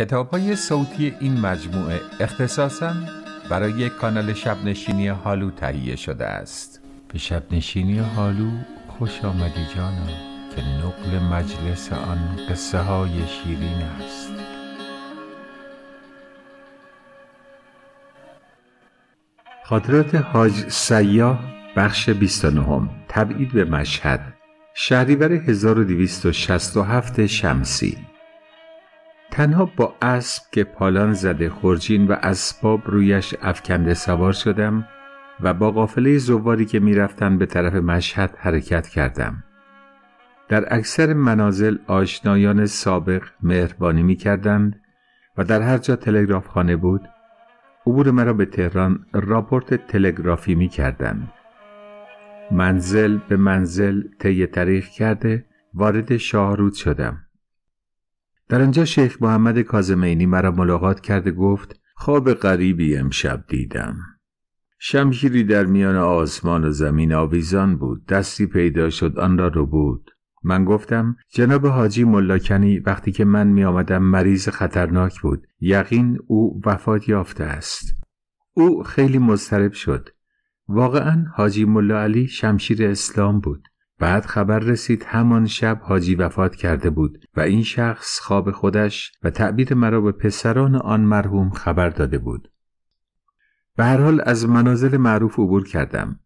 کتاب های صوتی این مجموعه اختصاصا برای کانال شبنشینی هالو تهیه شده است به شبنشینی هالو خوش آمدی جانا که نقل مجلس آن قصه های شیرین است خاطرات حاج سیاه بخش 29 تبعید به مشهد شهریور 1267 شمسی تنها با اسب که پالان زده خورجین و اسباب رویش افکنده سوار شدم و با قافله زواری که میرفتند به طرف مشهد حرکت کردم در اکثر منازل آشنایان سابق مهربانی می کردند و در هر جا تلگراف خانه بود عبور مرا به تهران راپورت تلگرافی می کردند منزل به منزل طی تاریخ کرده وارد شاهرود شدم در آنجا شیخ محمد کازمینی مرا ملاقات کرد گفت خواب غریبی امشب دیدم شمشیری در میان آسمان و زمین آویزان بود دستی پیدا شد آن را رو بود من گفتم جناب حاجی ملاکنی وقتی که من می آمدم مریض خطرناک بود یقین او وفات یافته است او خیلی مضطرب شد واقعا حاجی ملا علی شمشیر اسلام بود بعد خبر رسید همان شب حاجی وفات کرده بود و این شخص خواب خودش و تعبیر مرا به پسران آن مرحوم خبر داده بود. به هر حال از منازل معروف عبور کردم.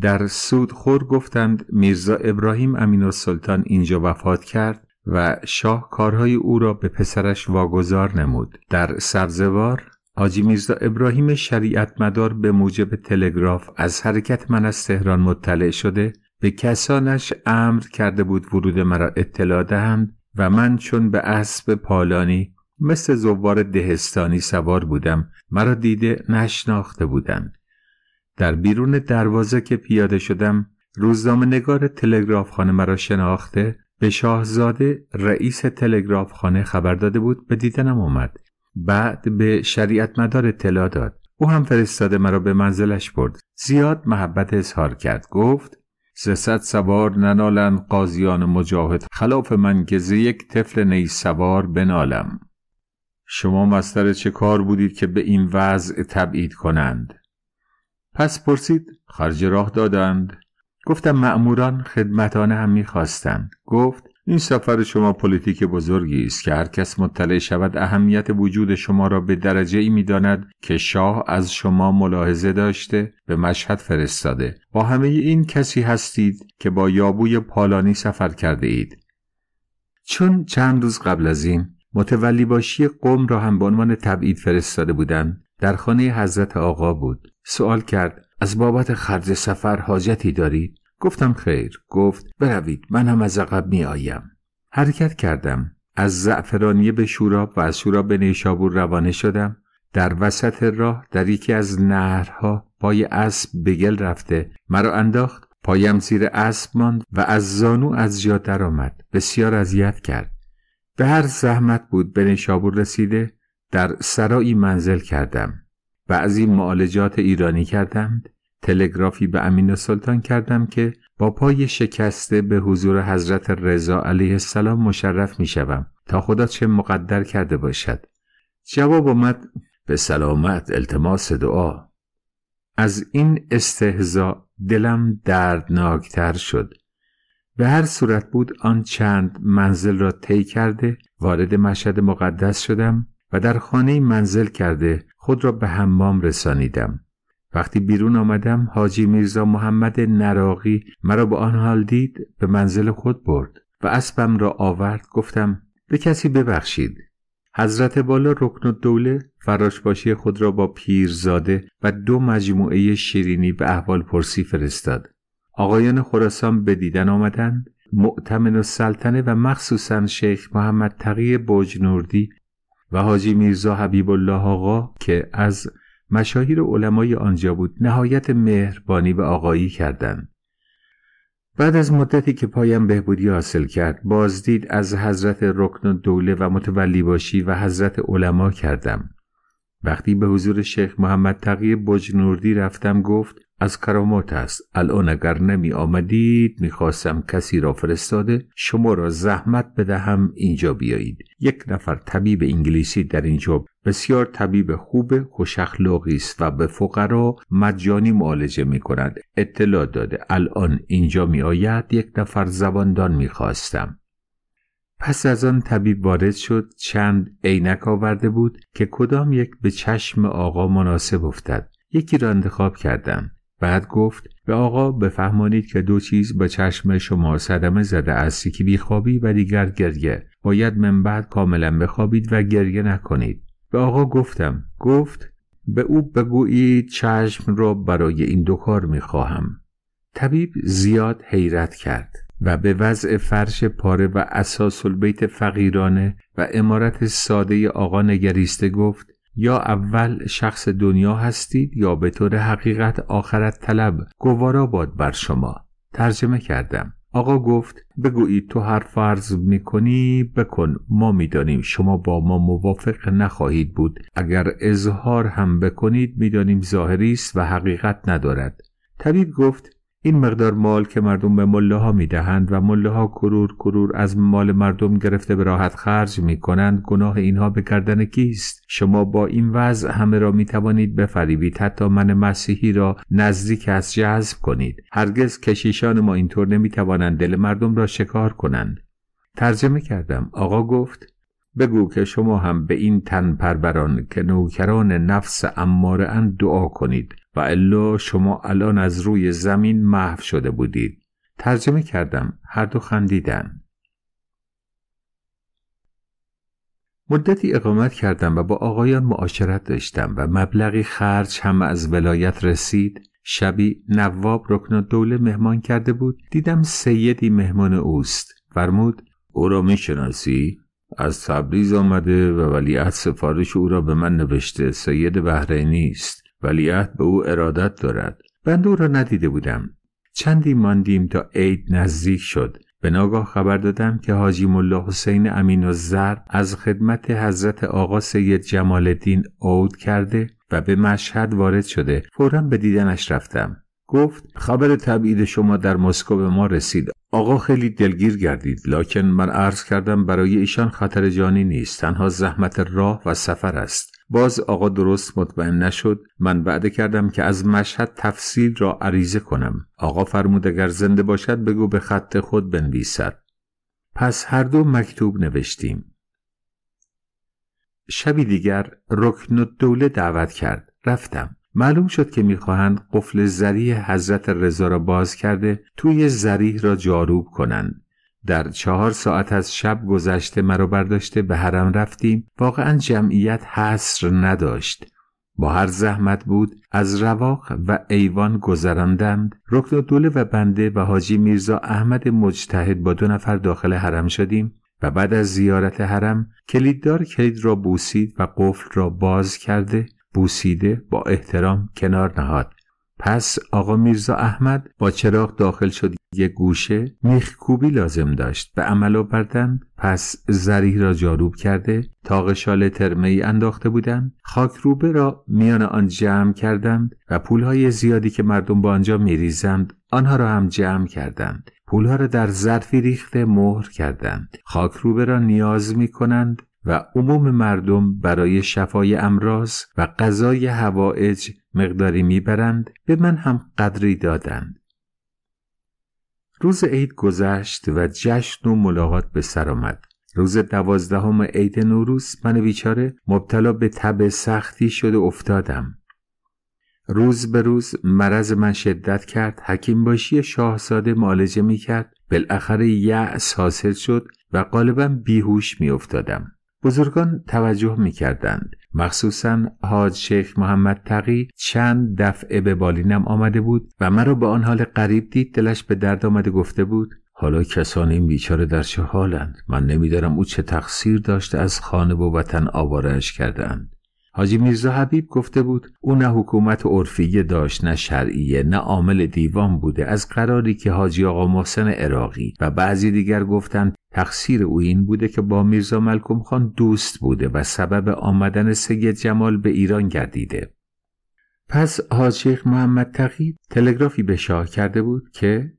در سود خور گفتند میرزا ابراهیم امین و سلطان اینجا وفات کرد و شاه کارهای او را به پسرش واگذار نمود. در سبزوار حاجی میرزا ابراهیم شریعت مدار به موجب تلگراف از حرکت من از تهران مطلع شده به کسانش امر کرده بود ورود مرا اطلاع دهند و من چون به اسب پالانی مثل زوار دهستانی سوار بودم مرا دیده نشناخته بودند در بیرون دروازه که پیاده شدم روزنامه نگار تلگراف خانه مرا شناخته به شاهزاده رئیس تلگراف خانه خبر داده بود به دیدنم آمد بعد به شریعت مدار اطلاع داد او هم فرستاده مرا به منزلش برد زیاد محبت اظهار کرد گفت ز سوار ننالند قاضیان مجاهد خلاف من که ز یک طفل سوار بنالم شما مستر چه کار بودید که به این وضع تبعید کنند پس پرسید خرج راه دادند گفتم معموران خدمتانه هم میخواستند گفت این سفر شما پلیتیک بزرگی است که هر کس مطلع شود اهمیت وجود شما را به درجه ای می داند که شاه از شما ملاحظه داشته به مشهد فرستاده با همه این کسی هستید که با یابوی پالانی سفر کرده اید چون چند روز قبل از این متولی باشی قوم را هم به عنوان تبعید فرستاده بودند در خانه حضرت آقا بود سوال کرد از بابت خرج سفر حاجتی دارید گفتم خیر گفت بروید من هم از عقب می آیم حرکت کردم از زعفرانیه به شورا و از شوراب به نیشابور روانه شدم در وسط راه در یکی از نهرها پای اسب به گل رفته مرا انداخت پایم زیر اسب ماند و از زانو از جا درآمد بسیار اذیت کرد به هر زحمت بود به نیشابور رسیده در سرایی منزل کردم بعضی معالجات ایرانی کردند تلگرافی به امین سلطان کردم که با پای شکسته به حضور حضرت رضا علیه السلام مشرف می تا خدا چه مقدر کرده باشد جواب آمد به سلامت التماس دعا از این استهزا دلم دردناکتر شد به هر صورت بود آن چند منزل را طی کرده وارد مشهد مقدس شدم و در خانه منزل کرده خود را به حمام رسانیدم وقتی بیرون آمدم حاجی میرزا محمد نراقی مرا به آن حال دید به منزل خود برد و اسبم را آورد گفتم به کسی ببخشید حضرت بالا رکن و الدوله باشی خود را با پیرزاده و دو مجموعه شیرینی به احوال پرسی فرستاد آقایان خراسان به دیدن آمدند معتمن و سلطنه و مخصوصا شیخ محمد تقی بوجنوردی و حاجی میرزا حبیب الله آقا که از مشاهیر علمای آنجا بود نهایت مهربانی و آقایی کردند بعد از مدتی که پایم بهبودی حاصل کرد بازدید از حضرت رکن دوله و متولی باشی و حضرت علما کردم وقتی به حضور شیخ محمد تقی بجنوردی رفتم گفت از کرامات است الان اگر نمی آمدید میخواستم کسی را فرستاده شما را زحمت بدهم اینجا بیایید یک نفر طبیب انگلیسی در اینجا بسیار طبیب خوب خوش اخلاقی است و به فقرا مجانی معالجه می کند اطلاع داده الان اینجا می آید یک نفر زباندان میخواستم پس از آن طبیب وارد شد چند عینک آورده بود که کدام یک به چشم آقا مناسب افتد یکی را انتخاب کردم بعد گفت به آقا بفهمانید که دو چیز به چشم شما صدمه زده است یکی بیخوابی و دیگر گریه باید من بعد کاملا بخوابید و گریه نکنید به آقا گفتم گفت به او بگویید چشم را برای این دو کار میخواهم طبیب زیاد حیرت کرد و به وضع فرش پاره و اساس البیت فقیرانه و امارت ساده آقا نگریسته گفت یا اول شخص دنیا هستید یا به طور حقیقت آخرت طلب گوارا باد بر شما ترجمه کردم آقا گفت بگویید تو هر فرض میکنی بکن ما میدانیم شما با ما موافق نخواهید بود اگر اظهار هم بکنید میدانیم ظاهری است و حقیقت ندارد طبیب گفت این مقدار مال که مردم به مله ها می دهند و مله ها کرور کرور از مال مردم گرفته به راحت خرج می کنند گناه اینها به کردن کیست شما با این وضع همه را می توانید بفریبید حتی من مسیحی را نزدیک از جذب کنید هرگز کشیشان ما اینطور نمی توانند دل مردم را شکار کنند ترجمه کردم آقا گفت بگو که شما هم به این تن پربران که نوکران نفس اماره دعا کنید و الا شما الان از روی زمین محو شده بودید ترجمه کردم هر دو خندیدن مدتی اقامت کردم و با آقایان معاشرت داشتم و مبلغی خرج هم از ولایت رسید شبی نواب رکن دوله مهمان کرده بود دیدم سیدی مهمان اوست فرمود او را میشناسی از تبریز آمده و از سفارش او را به من نوشته سید بهرینی است عهد به او ارادت دارد بنده او را ندیده بودم چندی ماندیم تا عید نزدیک شد به ناگاه خبر دادم که حاجی ملا حسین امین و زر از خدمت حضرت آقا سید جمال الدین عود کرده و به مشهد وارد شده فورا به دیدنش رفتم گفت خبر تبعید شما در مسکو به ما رسید آقا خیلی دلگیر گردید لکن من عرض کردم برای ایشان خطر جانی نیست تنها زحمت راه و سفر است باز آقا درست مطمئن نشد من وعده کردم که از مشهد تفصیل را عریضه کنم آقا فرمود اگر زنده باشد بگو به خط خود بنویسد پس هر دو مکتوب نوشتیم شبی دیگر رکن الدوله دعوت کرد رفتم معلوم شد که میخواهند قفل زریح حضرت رضا را باز کرده توی زریح را جاروب کنند در چهار ساعت از شب گذشته مرا برداشته به حرم رفتیم واقعا جمعیت حصر نداشت با هر زحمت بود از رواق و ایوان گذراندند رکن دوله و بنده و حاجی میرزا احمد مجتهد با دو نفر داخل حرم شدیم و بعد از زیارت حرم کلیددار کلید را بوسید و قفل را باز کرده بوسیده با احترام کنار نهاد پس آقا میرزا احمد با چراغ داخل شد یک گوشه میخکوبی لازم داشت به عمل آوردن پس زریح را جاروب کرده تاق شال ترمه ای انداخته بودم خاک را میان آن جمع کردند و پولهای زیادی که مردم با آنجا میریزند آنها را هم جمع کردند. پولها را در ظرفی ریخته مهر کردند. خاک را نیاز می کنند و عموم مردم برای شفای امراض و غذای هوایج مقداری میبرند به من هم قدری دادند روز عید گذشت و جشن و ملاقات به سر آمد روز دوازدهم عید نوروز من بیچاره مبتلا به تب سختی شده افتادم روز به روز مرض من شدت کرد حکیم باشی شاهزاده معالجه میکرد بالاخره یعص حاصل شد و غالبا بیهوش میافتادم بزرگان توجه می کردند. مخصوصا حاج شیخ محمد تقی چند دفعه به بالینم آمده بود و مرا به آن حال قریب دید دلش به درد آمده گفته بود حالا کسان این بیچاره در چه حالند من نمیدارم او چه تقصیر داشته از خانه و وطن آوارهاش کردند حاجی میرزا حبیب گفته بود او نه حکومت عرفیه داشت نه شرعیه نه عامل دیوان بوده از قراری که حاجی آقا محسن اراقی و بعضی دیگر گفتند تقصیر او این بوده که با میرزا ملکم خان دوست بوده و سبب آمدن سید جمال به ایران گردیده پس حاج محمد تقی تلگرافی به شاه کرده بود که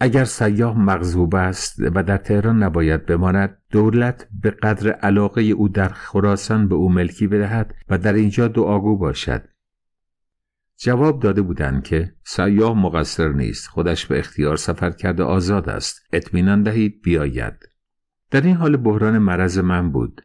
اگر سیاه مغضوب است و در تهران نباید بماند دولت به قدر علاقه او در خراسان به او ملکی بدهد و در اینجا دعاگو باشد جواب داده بودند که سیاه مقصر نیست خودش به اختیار سفر کرده آزاد است اطمینان دهید بیاید در این حال بحران مرض من بود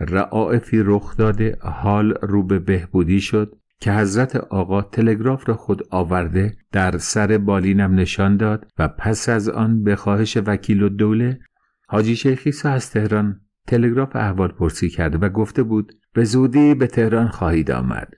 رعایفی رخ داده حال رو به بهبودی شد که حضرت آقا تلگراف را خود آورده در سر بالینم نشان داد و پس از آن به خواهش وکیل و دوله حاجی شیخی از تهران تلگراف احوال پرسی کرده و گفته بود به زودی به تهران خواهید آمد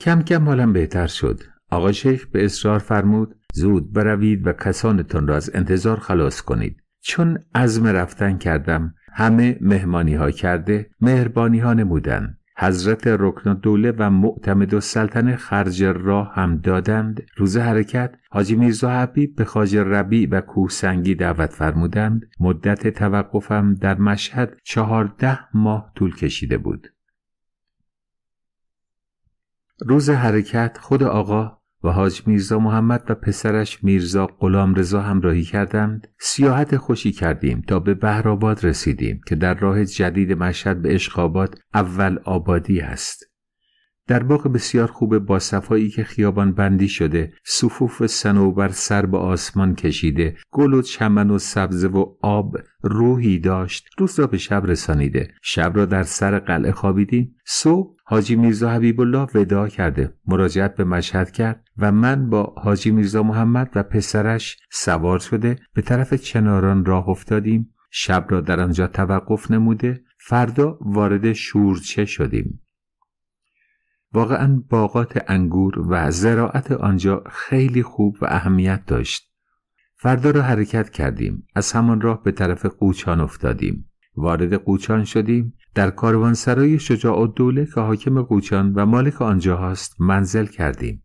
کم کم حالم بهتر شد آقا شیخ به اصرار فرمود زود بروید و کسانتون را از انتظار خلاص کنید چون عزم رفتن کردم همه مهمانی ها کرده مهربانی ها نمودن حضرت رکن دوله و معتمد و سلطن خرج راه هم دادند روز حرکت حاجی میرزا به خاج ربی و کوسنگی دعوت فرمودند مدت توقفم در مشهد چهارده ماه طول کشیده بود روز حرکت خود آقا و حاج میرزا محمد و پسرش میرزا غلام رضا همراهی کردند سیاحت خوشی کردیم تا به بهرآباد رسیدیم که در راه جدید مشهد به اشقابات اول آبادی است در باغ بسیار خوب با صفایی که خیابان بندی شده صفوف سنوبر سر به آسمان کشیده گل و چمن و سبز و آب روحی داشت روز را به شب رسانیده شب را در سر قلعه خوابیدیم صبح حاجی میرزا حبیب الله ودا کرده مراجعت به مشهد کرد و من با حاجی میرزا محمد و پسرش سوار شده به طرف چناران راه افتادیم شب را در آنجا توقف نموده فردا وارد شورچه شدیم واقعا باغات انگور و زراعت آنجا خیلی خوب و اهمیت داشت. فردا را حرکت کردیم. از همان راه به طرف قوچان افتادیم. وارد قوچان شدیم. در کاروانسرای شجاع دوله که حاکم قوچان و مالک آنجا هست منزل کردیم.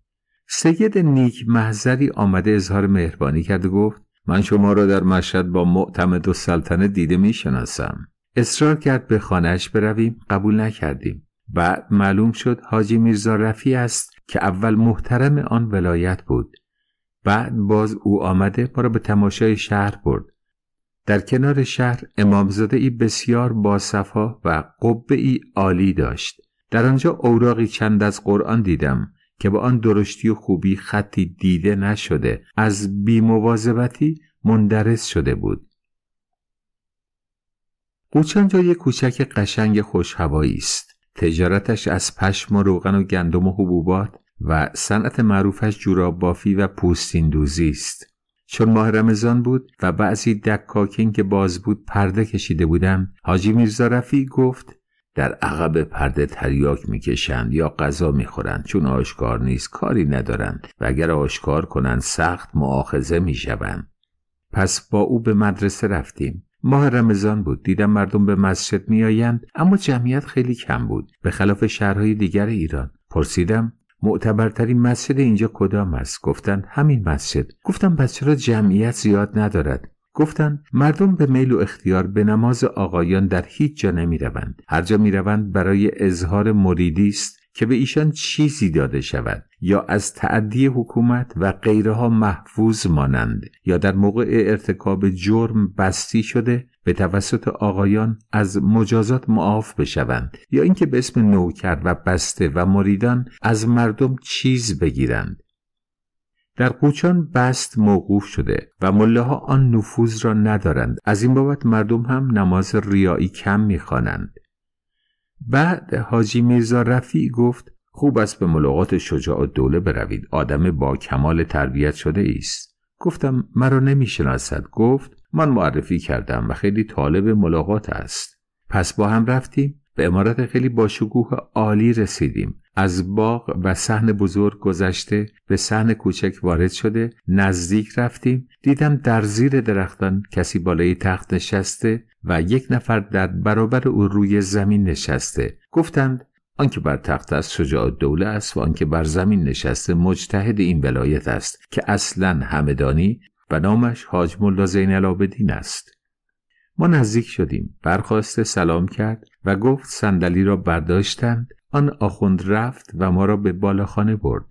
سید نیک محضری آمده اظهار مهربانی کرد و گفت من شما را در مشهد با معتمد و سلطنه دیده می شناسم. اصرار کرد به خانهش برویم قبول نکردیم. بعد معلوم شد حاجی میرزا رفی است که اول محترم آن ولایت بود بعد باز او آمده ما را به تماشای شهر برد در کنار شهر امامزاده ای بسیار باصفا و قبه ای عالی داشت در آنجا اوراقی چند از قرآن دیدم که با آن درشتی و خوبی خطی دیده نشده از بیمواظبتی مندرس شده بود قوچان جای کوچک قشنگ خوشهوایی است تجارتش از پشم و روغن و گندم و حبوبات و صنعت معروفش جوراب بافی و پوستین دوزی است چون ماه رمضان بود و بعضی دکاکین که باز بود پرده کشیده بودم حاجی میرزا رفی گفت در عقب پرده تریاک میکشند یا غذا میخورند چون آشکار نیست کاری ندارند و اگر آشکار کنند سخت معاخزه میشوند پس با او به مدرسه رفتیم ماه رمضان بود دیدم مردم به مسجد میآیند اما جمعیت خیلی کم بود به خلاف شهرهای دیگر ایران پرسیدم معتبرترین مسجد اینجا کدام است گفتند همین مسجد گفتم پس چرا جمعیت زیاد ندارد گفتند مردم به میل و اختیار به نماز آقایان در هیچ جا نمی روند. هر جا می روند برای اظهار مریدی است که به ایشان چیزی داده شود یا از تعدی حکومت و ها محفوظ مانند یا در موقع ارتکاب جرم بستی شده به توسط آقایان از مجازات معاف بشوند یا اینکه به اسم نوکر و بسته و مریدان از مردم چیز بگیرند در قوچان بست موقوف شده و مله آن نفوذ را ندارند از این بابت مردم هم نماز ریایی کم میخوانند بعد حاجی میرزا رفی گفت خوب است به ملاقات شجاع دوله بروید آدم با کمال تربیت شده است گفتم مرا نمیشناسد گفت من معرفی کردم و خیلی طالب ملاقات است پس با هم رفتیم به امارت خیلی باشکوه عالی رسیدیم از باغ و صحن بزرگ گذشته به صحن کوچک وارد شده نزدیک رفتیم دیدم در زیر درختان کسی بالای تخت نشسته و یک نفر در برابر او روی زمین نشسته گفتند آنکه بر تخت است شجاع دوله است و آنکه بر زمین نشسته مجتهد این ولایت است که اصلا همدانی و نامش حاج ملا زین العابدین است ما نزدیک شدیم برخواسته سلام کرد و گفت صندلی را برداشتند آن آخوند رفت و ما را به بالاخانه برد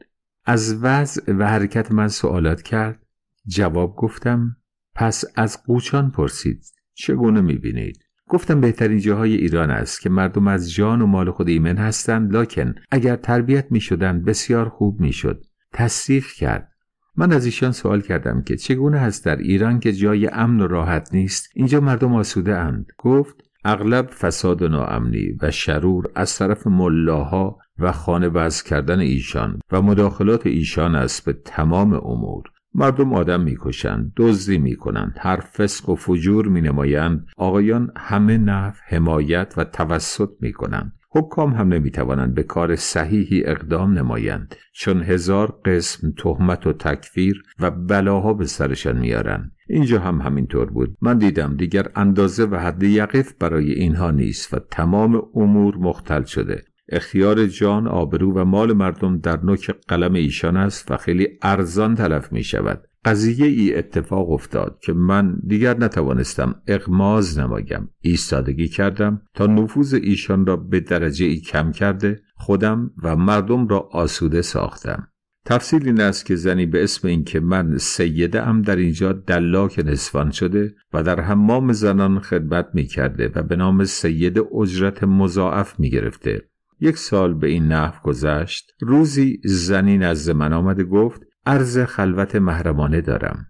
از وضع و حرکت من سوالات کرد جواب گفتم پس از قوچان پرسید چگونه میبینید گفتم بهترین جاهای ایران است که مردم از جان و مال خود ایمن هستند لکن اگر تربیت میشدند بسیار خوب میشد تصریف کرد من از ایشان سوال کردم که چگونه هست در ایران که جای امن و راحت نیست اینجا مردم آسوده اند گفت اغلب فساد و ناامنی و شرور از طرف ملاها و خانه وز کردن ایشان و مداخلات ایشان است به تمام امور مردم آدم میکشند دزدی میکنند هر فسق و فجور مینمایند آقایان همه نف حمایت و توسط میکنند حکام هم نمیتوانند به کار صحیحی اقدام نمایند چون هزار قسم تهمت و تکفیر و بلاها به سرشان میارند اینجا هم همینطور بود من دیدم دیگر اندازه و حد یقف برای اینها نیست و تمام امور مختل شده اختیار جان آبرو و مال مردم در نوک قلم ایشان است و خیلی ارزان تلف می شود قضیه ای اتفاق افتاد که من دیگر نتوانستم اغماز نمایم ایستادگی کردم تا نفوذ ایشان را به درجه ای کم کرده خودم و مردم را آسوده ساختم تفصیل این است که زنی به اسم اینکه من سیده ام در اینجا دلاک نسوان شده و در حمام زنان خدمت می کرده و به نام سید اجرت مضاعف می گرفته. یک سال به این نحو گذشت روزی زنی نزد من آمده گفت عرض خلوت محرمانه دارم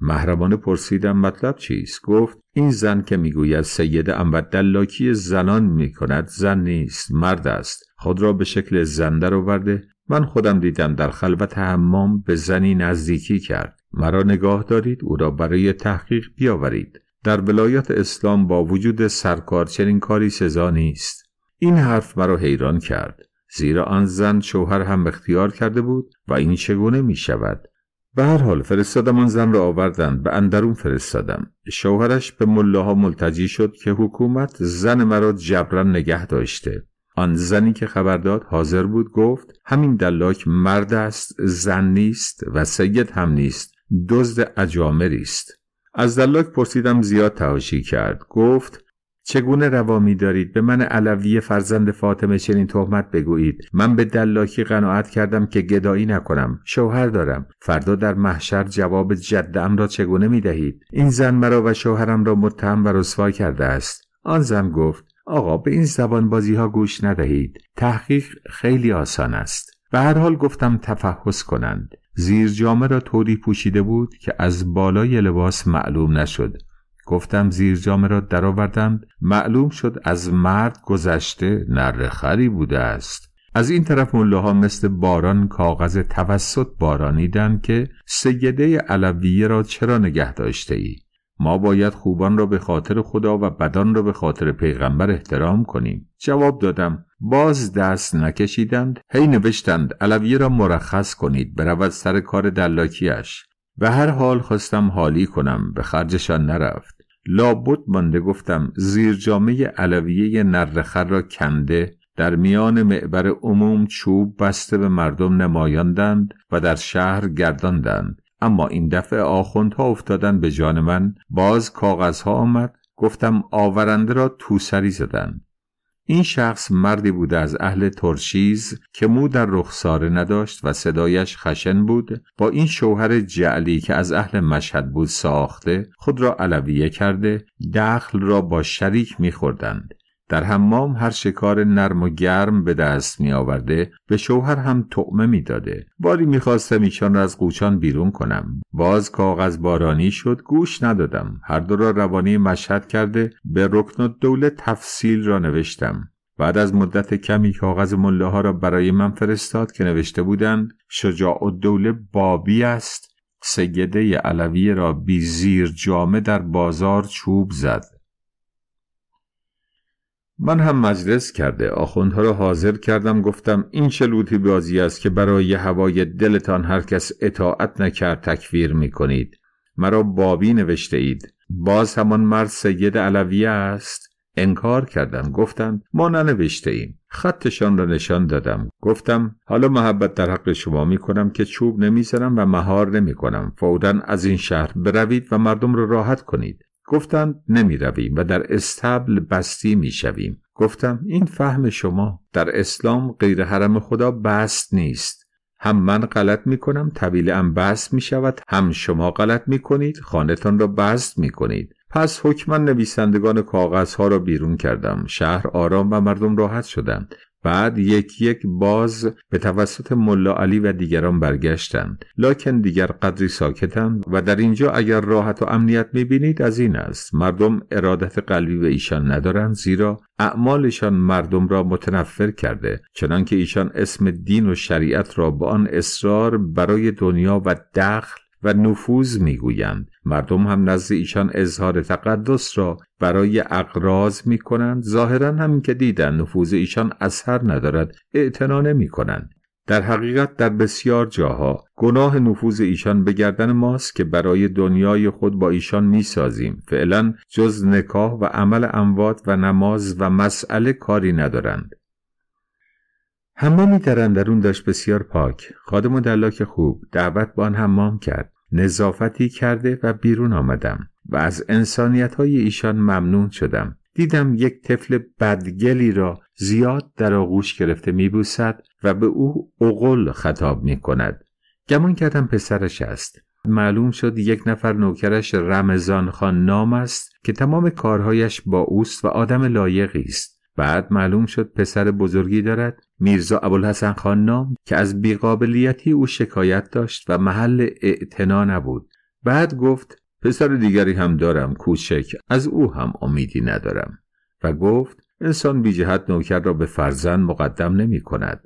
محرمانه پرسیدم مطلب چیست گفت این زن که میگوید سید و دلاکی زنان میکند زن نیست مرد است خود را به شکل زن در آورده من خودم دیدم در خلوت حمام به زنی نزدیکی کرد مرا نگاه دارید او را برای تحقیق بیاورید در ولایت اسلام با وجود سرکار چنین کاری سزا نیست این حرف مرا حیران کرد زیرا آن زن شوهر هم اختیار کرده بود و این چگونه می شود به هر حال فرستادم آن زن را آوردند به اندرون فرستادم شوهرش به ملاها ملتجی شد که حکومت زن مرا جبران نگه داشته آن زنی که خبر داد حاضر بود گفت همین دلاک مرد است زن نیست و سید هم نیست دزد اجامری است از دلاک پرسیدم زیاد تهاشی کرد گفت چگونه روا می دارید به من علوی فرزند فاطمه چنین تهمت بگویید من به دلاکی قناعت کردم که گدایی نکنم شوهر دارم فردا در محشر جواب جدم را چگونه می دهید این زن مرا و شوهرم را متهم و رسوا کرده است آن زن گفت آقا به این زبان بازی ها گوش ندهید تحقیق خیلی آسان است به هر حال گفتم تفحص کنند زیر جامه را طوری پوشیده بود که از بالای لباس معلوم نشد گفتم زیر جامه را درآوردم معلوم شد از مرد گذشته نرخری بوده است از این طرف ها مثل باران کاغذ توسط بارانیدند که سیده علویه را چرا نگه داشته ای؟ ما باید خوبان را به خاطر خدا و بدان را به خاطر پیغمبر احترام کنیم جواب دادم باز دست نکشیدند هی نوشتند علویه را مرخص کنید برود سر کار دلاکیش به هر حال خواستم حالی کنم به خرجشان نرفت لابد مانده گفتم زیر جامعه علویه نرخر را کنده در میان معبر عموم چوب بسته به مردم نمایاندند و در شهر گرداندند اما این دفعه آخوندها افتادن به جان من باز کاغذها آمد گفتم آورنده را توسری زدن این شخص مردی بود از اهل ترشیز که مو در رخساره نداشت و صدایش خشن بود با این شوهر جعلی که از اهل مشهد بود ساخته خود را علویه کرده دخل را با شریک میخوردند در حمام هر شکار نرم و گرم به دست می آورده به شوهر هم تعمه می داده باری می خواستم ایشان را از قوچان بیرون کنم باز کاغذ بارانی شد گوش ندادم هر دو را روانی مشهد کرده به رکن دوله تفصیل را نوشتم بعد از مدت کمی کاغذ مله ها را برای من فرستاد که نوشته بودند شجاع دوله بابی است سیده علوی را بی زیر جامه در بازار چوب زد من هم مجلس کرده آخوندها را حاضر کردم گفتم این چه لوتی بازی است که برای هوای دلتان هر کس اطاعت نکرد تکفیر می کنید مرا بابی نوشته اید باز همان مرد سید علویه است انکار کردم. گفتند ما ننوشته ایم خطشان را نشان دادم گفتم حالا محبت در حق شما می کنم که چوب نمیزنم و مهار نمی کنم فورا از این شهر بروید و مردم را راحت کنید گفتند نمی رویم و در استبل بستی می شویم. گفتم این فهم شما در اسلام غیر حرم خدا بست نیست هم من غلط می کنم طویل ام بست می شود هم شما غلط می کنید خانتان را بست می کنید پس حکما نویسندگان کاغذها را بیرون کردم شهر آرام و مردم راحت شدند بعد یک یک باز به توسط ملا علی و دیگران برگشتند لکن دیگر قدری ساکتند و در اینجا اگر راحت و امنیت میبینید از این است مردم ارادت قلبی به ایشان ندارند زیرا اعمالشان مردم را متنفر کرده چنانکه ایشان اسم دین و شریعت را با آن اصرار برای دنیا و دخل و نفوذ میگویند مردم هم نزد ایشان اظهار تقدس را برای اقراض می کنند ظاهرا هم که دیدن نفوذ ایشان اثر ندارد اعتنا نمی کنند در حقیقت در بسیار جاها گناه نفوذ ایشان به گردن ماست که برای دنیای خود با ایشان میسازیم فعلا جز نکاح و عمل اموات و نماز و مسئله کاری ندارند حمامی در اندرون داشت بسیار پاک خادم و دلاک خوب دعوت با آن حمام کرد نظافتی کرده و بیرون آمدم و از انسانیت های ایشان ممنون شدم دیدم یک طفل بدگلی را زیاد در آغوش گرفته میبوسد و به او عقل خطاب می کند گمان کردم پسرش است معلوم شد یک نفر نوکرش رمضان خان نام است که تمام کارهایش با اوست و آدم لایقی است بعد معلوم شد پسر بزرگی دارد میرزا ابوالحسن خان نام که از بیقابلیتی او شکایت داشت و محل اعتنا نبود بعد گفت پسر دیگری هم دارم کوچک از او هم امیدی ندارم و گفت انسان بی جهت نوکر را به فرزن مقدم نمی کند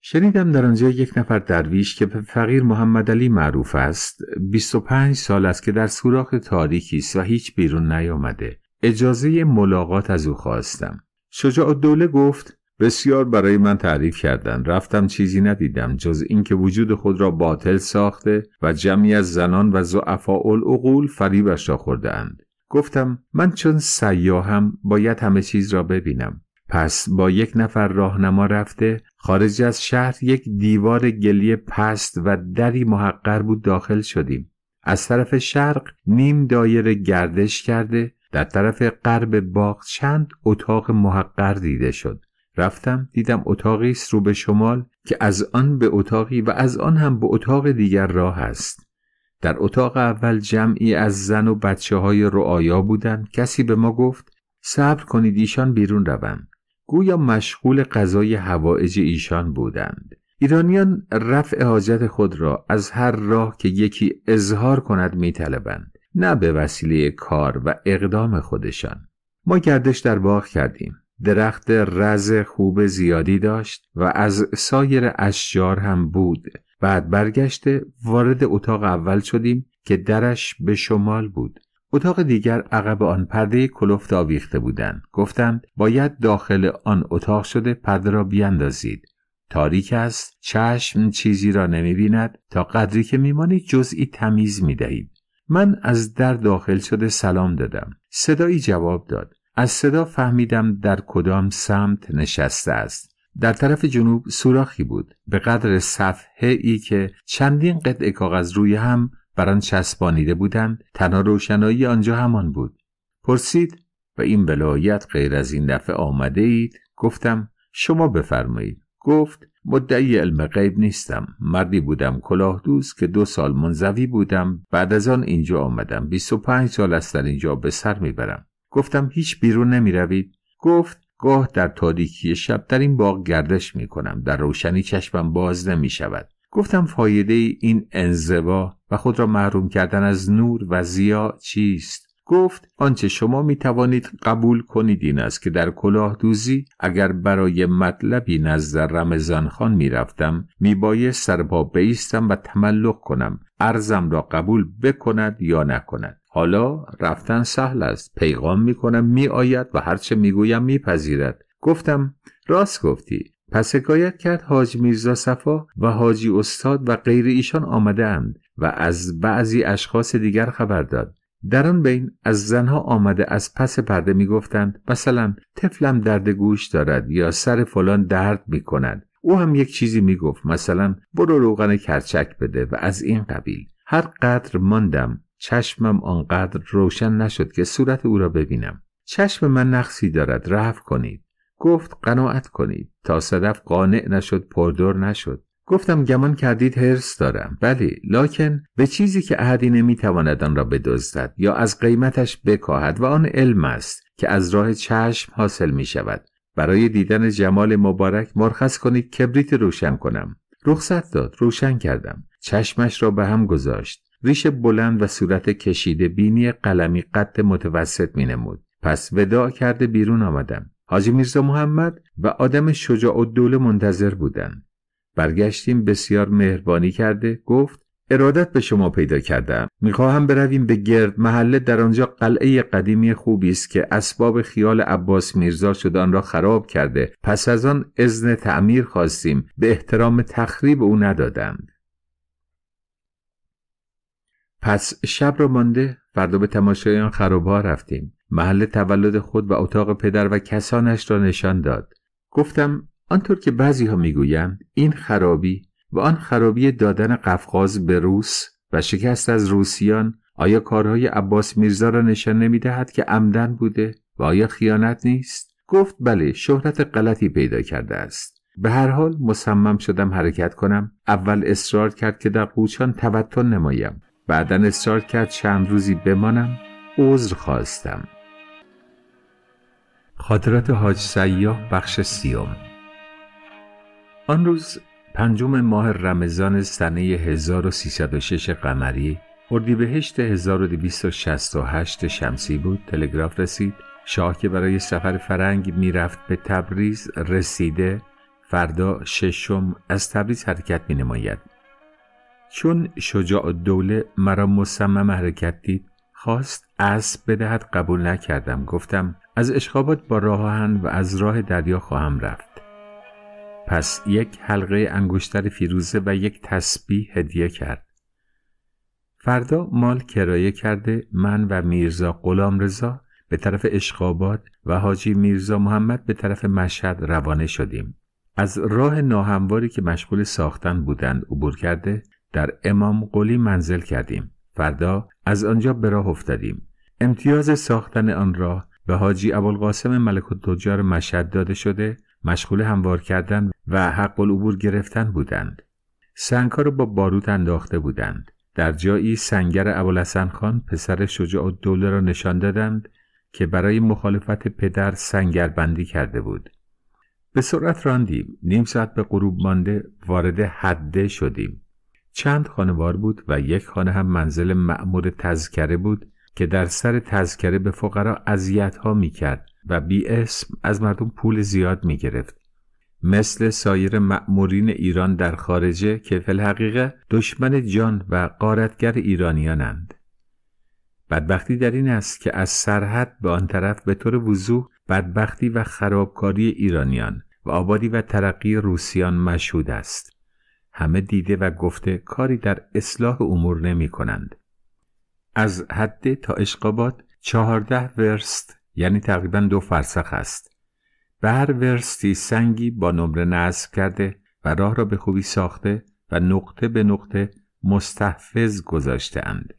شنیدم در آنجا یک نفر درویش که به فقیر محمد علی معروف است 25 سال است که در سوراخ تاریکی است و هیچ بیرون نیامده اجازه ملاقات از او خواستم شجاع دوله گفت بسیار برای من تعریف کردند رفتم چیزی ندیدم جز اینکه وجود خود را باطل ساخته و جمعی از زنان و زعفا العقول فریبش را خوردهاند گفتم من چون سیاهم باید همه چیز را ببینم پس با یک نفر راهنما رفته خارج از شهر یک دیوار گلی پست و دری محقر بود داخل شدیم از طرف شرق نیم دایره گردش کرده در طرف غرب باغ چند اتاق محقر دیده شد رفتم دیدم اتاقی است رو به شمال که از آن به اتاقی و از آن هم به اتاق دیگر راه است در اتاق اول جمعی از زن و بچه های رعایا بودند کسی به ما گفت صبر کنید ایشان بیرون روم گویا مشغول غذای هوایج ایشان بودند ایرانیان رفع حاجت خود را از هر راه که یکی اظهار کند میطلبند نه به وسیله کار و اقدام خودشان ما گردش در باغ کردیم درخت رز خوب زیادی داشت و از سایر اشجار هم بود بعد برگشته وارد اتاق اول شدیم که درش به شمال بود اتاق دیگر عقب آن پرده کلفت آویخته بودند گفتند باید داخل آن اتاق شده پرده را بیاندازید. تاریک است چشم چیزی را نمیبیند تا قدری که میمانید جزئی تمیز دهید. من از در داخل شده سلام دادم صدایی جواب داد از صدا فهمیدم در کدام سمت نشسته است در طرف جنوب سوراخی بود به قدر صفحه ای که چندین قطعه کاغذ روی هم بر آن چسبانیده بودند تنها روشنایی آنجا همان بود پرسید و این ولایت غیر از این دفعه آمده اید گفتم شما بفرمایید گفت مدعی علم غیب نیستم مردی بودم کلاه دوست که دو سال منزوی بودم بعد از آن اینجا آمدم 25 سال است در اینجا به سر میبرم گفتم هیچ بیرون نمی روید گفت گاه در تاریکی شب در این باغ گردش می کنم در روشنی چشمم باز نمی شود گفتم فایده این انزوا و خود را محروم کردن از نور و زیا چیست گفت آنچه شما می توانید قبول کنید این است که در کلاه دوزی اگر برای مطلبی نزد رمضان خان می رفتم می بایه سرپا بیستم و تملق کنم ارزم را قبول بکند یا نکند حالا رفتن سهل است پیغام می کنم می آید و هرچه می گویم می پذیرد گفتم راست گفتی پس حکایت کرد حاج میرزا صفا و حاجی استاد و غیر ایشان آمده اند و از بعضی اشخاص دیگر خبر داد در آن بین از زنها آمده از پس پرده میگفتند مثلا طفلم درد گوش دارد یا سر فلان درد می کند او هم یک چیزی میگفت مثلا برو روغن کرچک بده و از این قبیل هر قدر ماندم چشمم آنقدر روشن نشد که صورت او را ببینم چشم من نقصی دارد رفت کنید گفت قناعت کنید تا صدف قانع نشد پردور نشد گفتم گمان کردید هرس دارم بلی، لاکن به چیزی که احدی نمیتواند آن را بدزدد یا از قیمتش بکاهد و آن علم است که از راه چشم حاصل می شود برای دیدن جمال مبارک مرخص کنید کبریت روشن کنم رخصت داد روشن کردم چشمش را به هم گذاشت ریش بلند و صورت کشیده بینی قلمی قد متوسط می نمود. پس وداع کرده بیرون آمدم حاجی میرزا محمد و آدم شجاع و دوله منتظر بودند برگشتیم بسیار مهربانی کرده گفت ارادت به شما پیدا کردم میخواهم برویم به گرد محله در آنجا قلعه قدیمی خوبی است که اسباب خیال عباس میرزا شد آن را خراب کرده پس از آن اذن تعمیر خواستیم به احترام تخریب او ندادند پس شب را مانده فردا به تماشای آن خرابها رفتیم محل تولد خود و اتاق پدر و کسانش را نشان داد گفتم آنطور که بعضی ها میگویند این خرابی و آن خرابی دادن قفقاز به روس و شکست از روسیان آیا کارهای عباس میرزا را نشان نمیدهد که عمدن بوده و آیا خیانت نیست گفت بله شهرت غلطی پیدا کرده است به هر حال مصمم شدم حرکت کنم اول اصرار کرد که در قوچان توتن نمایم بعدا اصرار کرد چند روزی بمانم عذر خواستم خاطرات حاج سیاه بخش سیوم آن روز پنجم ماه رمضان سنه 1306 قمری اردیبهشت 1268 شمسی بود تلگراف رسید شاه که برای سفر فرنگ میرفت به تبریز رسیده فردا ششم از تبریز حرکت می نماید. چون شجاع دوله مرا مصمم حرکت دید خواست اسب بدهد قبول نکردم گفتم از اشخابات با راه و از راه دریا خواهم رفت پس یک حلقه انگشتر فیروزه و یک تسبیح هدیه کرد فردا مال کرایه کرده من و میرزا قلام رضا به طرف اشقاباد و حاجی میرزا محمد به طرف مشهد روانه شدیم از راه ناهمواری که مشغول ساختن بودند عبور کرده در امام قلی منزل کردیم فردا از آنجا به راه افتادیم امتیاز ساختن آن راه به حاجی ابوالقاسم ملک دوچار مشهد داده شده مشغول هموار کردن و حق العبور گرفتن بودند. سنگها را با باروت انداخته بودند. در جایی سنگر ابوالحسن خان پسر شجاع دوله را نشان دادند که برای مخالفت پدر سنگر بندی کرده بود. به سرعت راندیم. نیم ساعت به غروب مانده وارد حده شدیم. چند خانوار بود و یک خانه هم منزل معمور تذکره بود که در سر تذکره به فقرا اذیتها میکرد و بی اسم از مردم پول زیاد میگرفت مثل سایر مأمورین ایران در خارجه که فلحقیقه دشمن جان و قارتگر ایرانیانند بدبختی در این است که از سرحد به آن طرف به طور وضوح بدبختی و خرابکاری ایرانیان و آبادی و ترقی روسیان مشهود است همه دیده و گفته کاری در اصلاح امور نمی کنند از حده تا اشقابات چهارده ورست یعنی تقریبا دو فرسخ است به هر ورستی سنگی با نمره نصب کرده و راه را به خوبی ساخته و نقطه به نقطه مستحفظ گذاشته اند.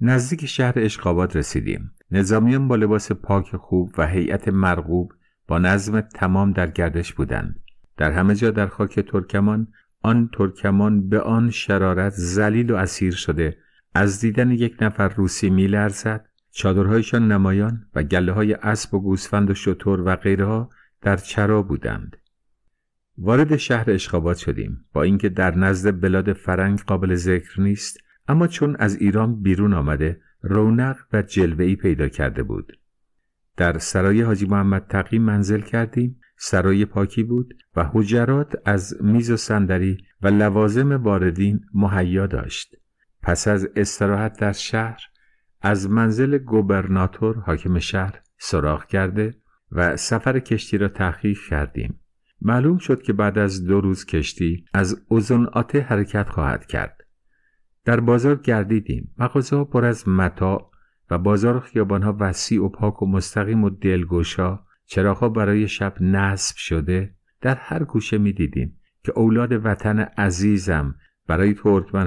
نزدیک شهر اشقابات رسیدیم. نظامیان با لباس پاک خوب و هیئت مرغوب با نظم تمام در گردش بودند. در همه جا در خاک ترکمان آن ترکمان به آن شرارت زلیل و اسیر شده از دیدن یک نفر روسی لرزد، چادرهایشان نمایان و گله های اسب و گوسفند و شطور و غیرها در چرا بودند وارد شهر اشخابات شدیم با اینکه در نزد بلاد فرنگ قابل ذکر نیست اما چون از ایران بیرون آمده رونق و ای پیدا کرده بود در سرای حاجی محمد تقی منزل کردیم سرای پاکی بود و حجرات از میز و صندلی و لوازم واردین مهیا داشت پس از استراحت در شهر از منزل گوبرناتور حاکم شهر سراغ کرده و سفر کشتی را تحقیق کردیم معلوم شد که بعد از دو روز کشتی از اوزون آته حرکت خواهد کرد در بازار گردیدیم مغازه پر از متاع و بازار خیابانها وسیع و پاک و مستقیم و دلگوشا چراغها برای شب نصب شده در هر گوشه می دیدیم که اولاد وطن عزیزم برای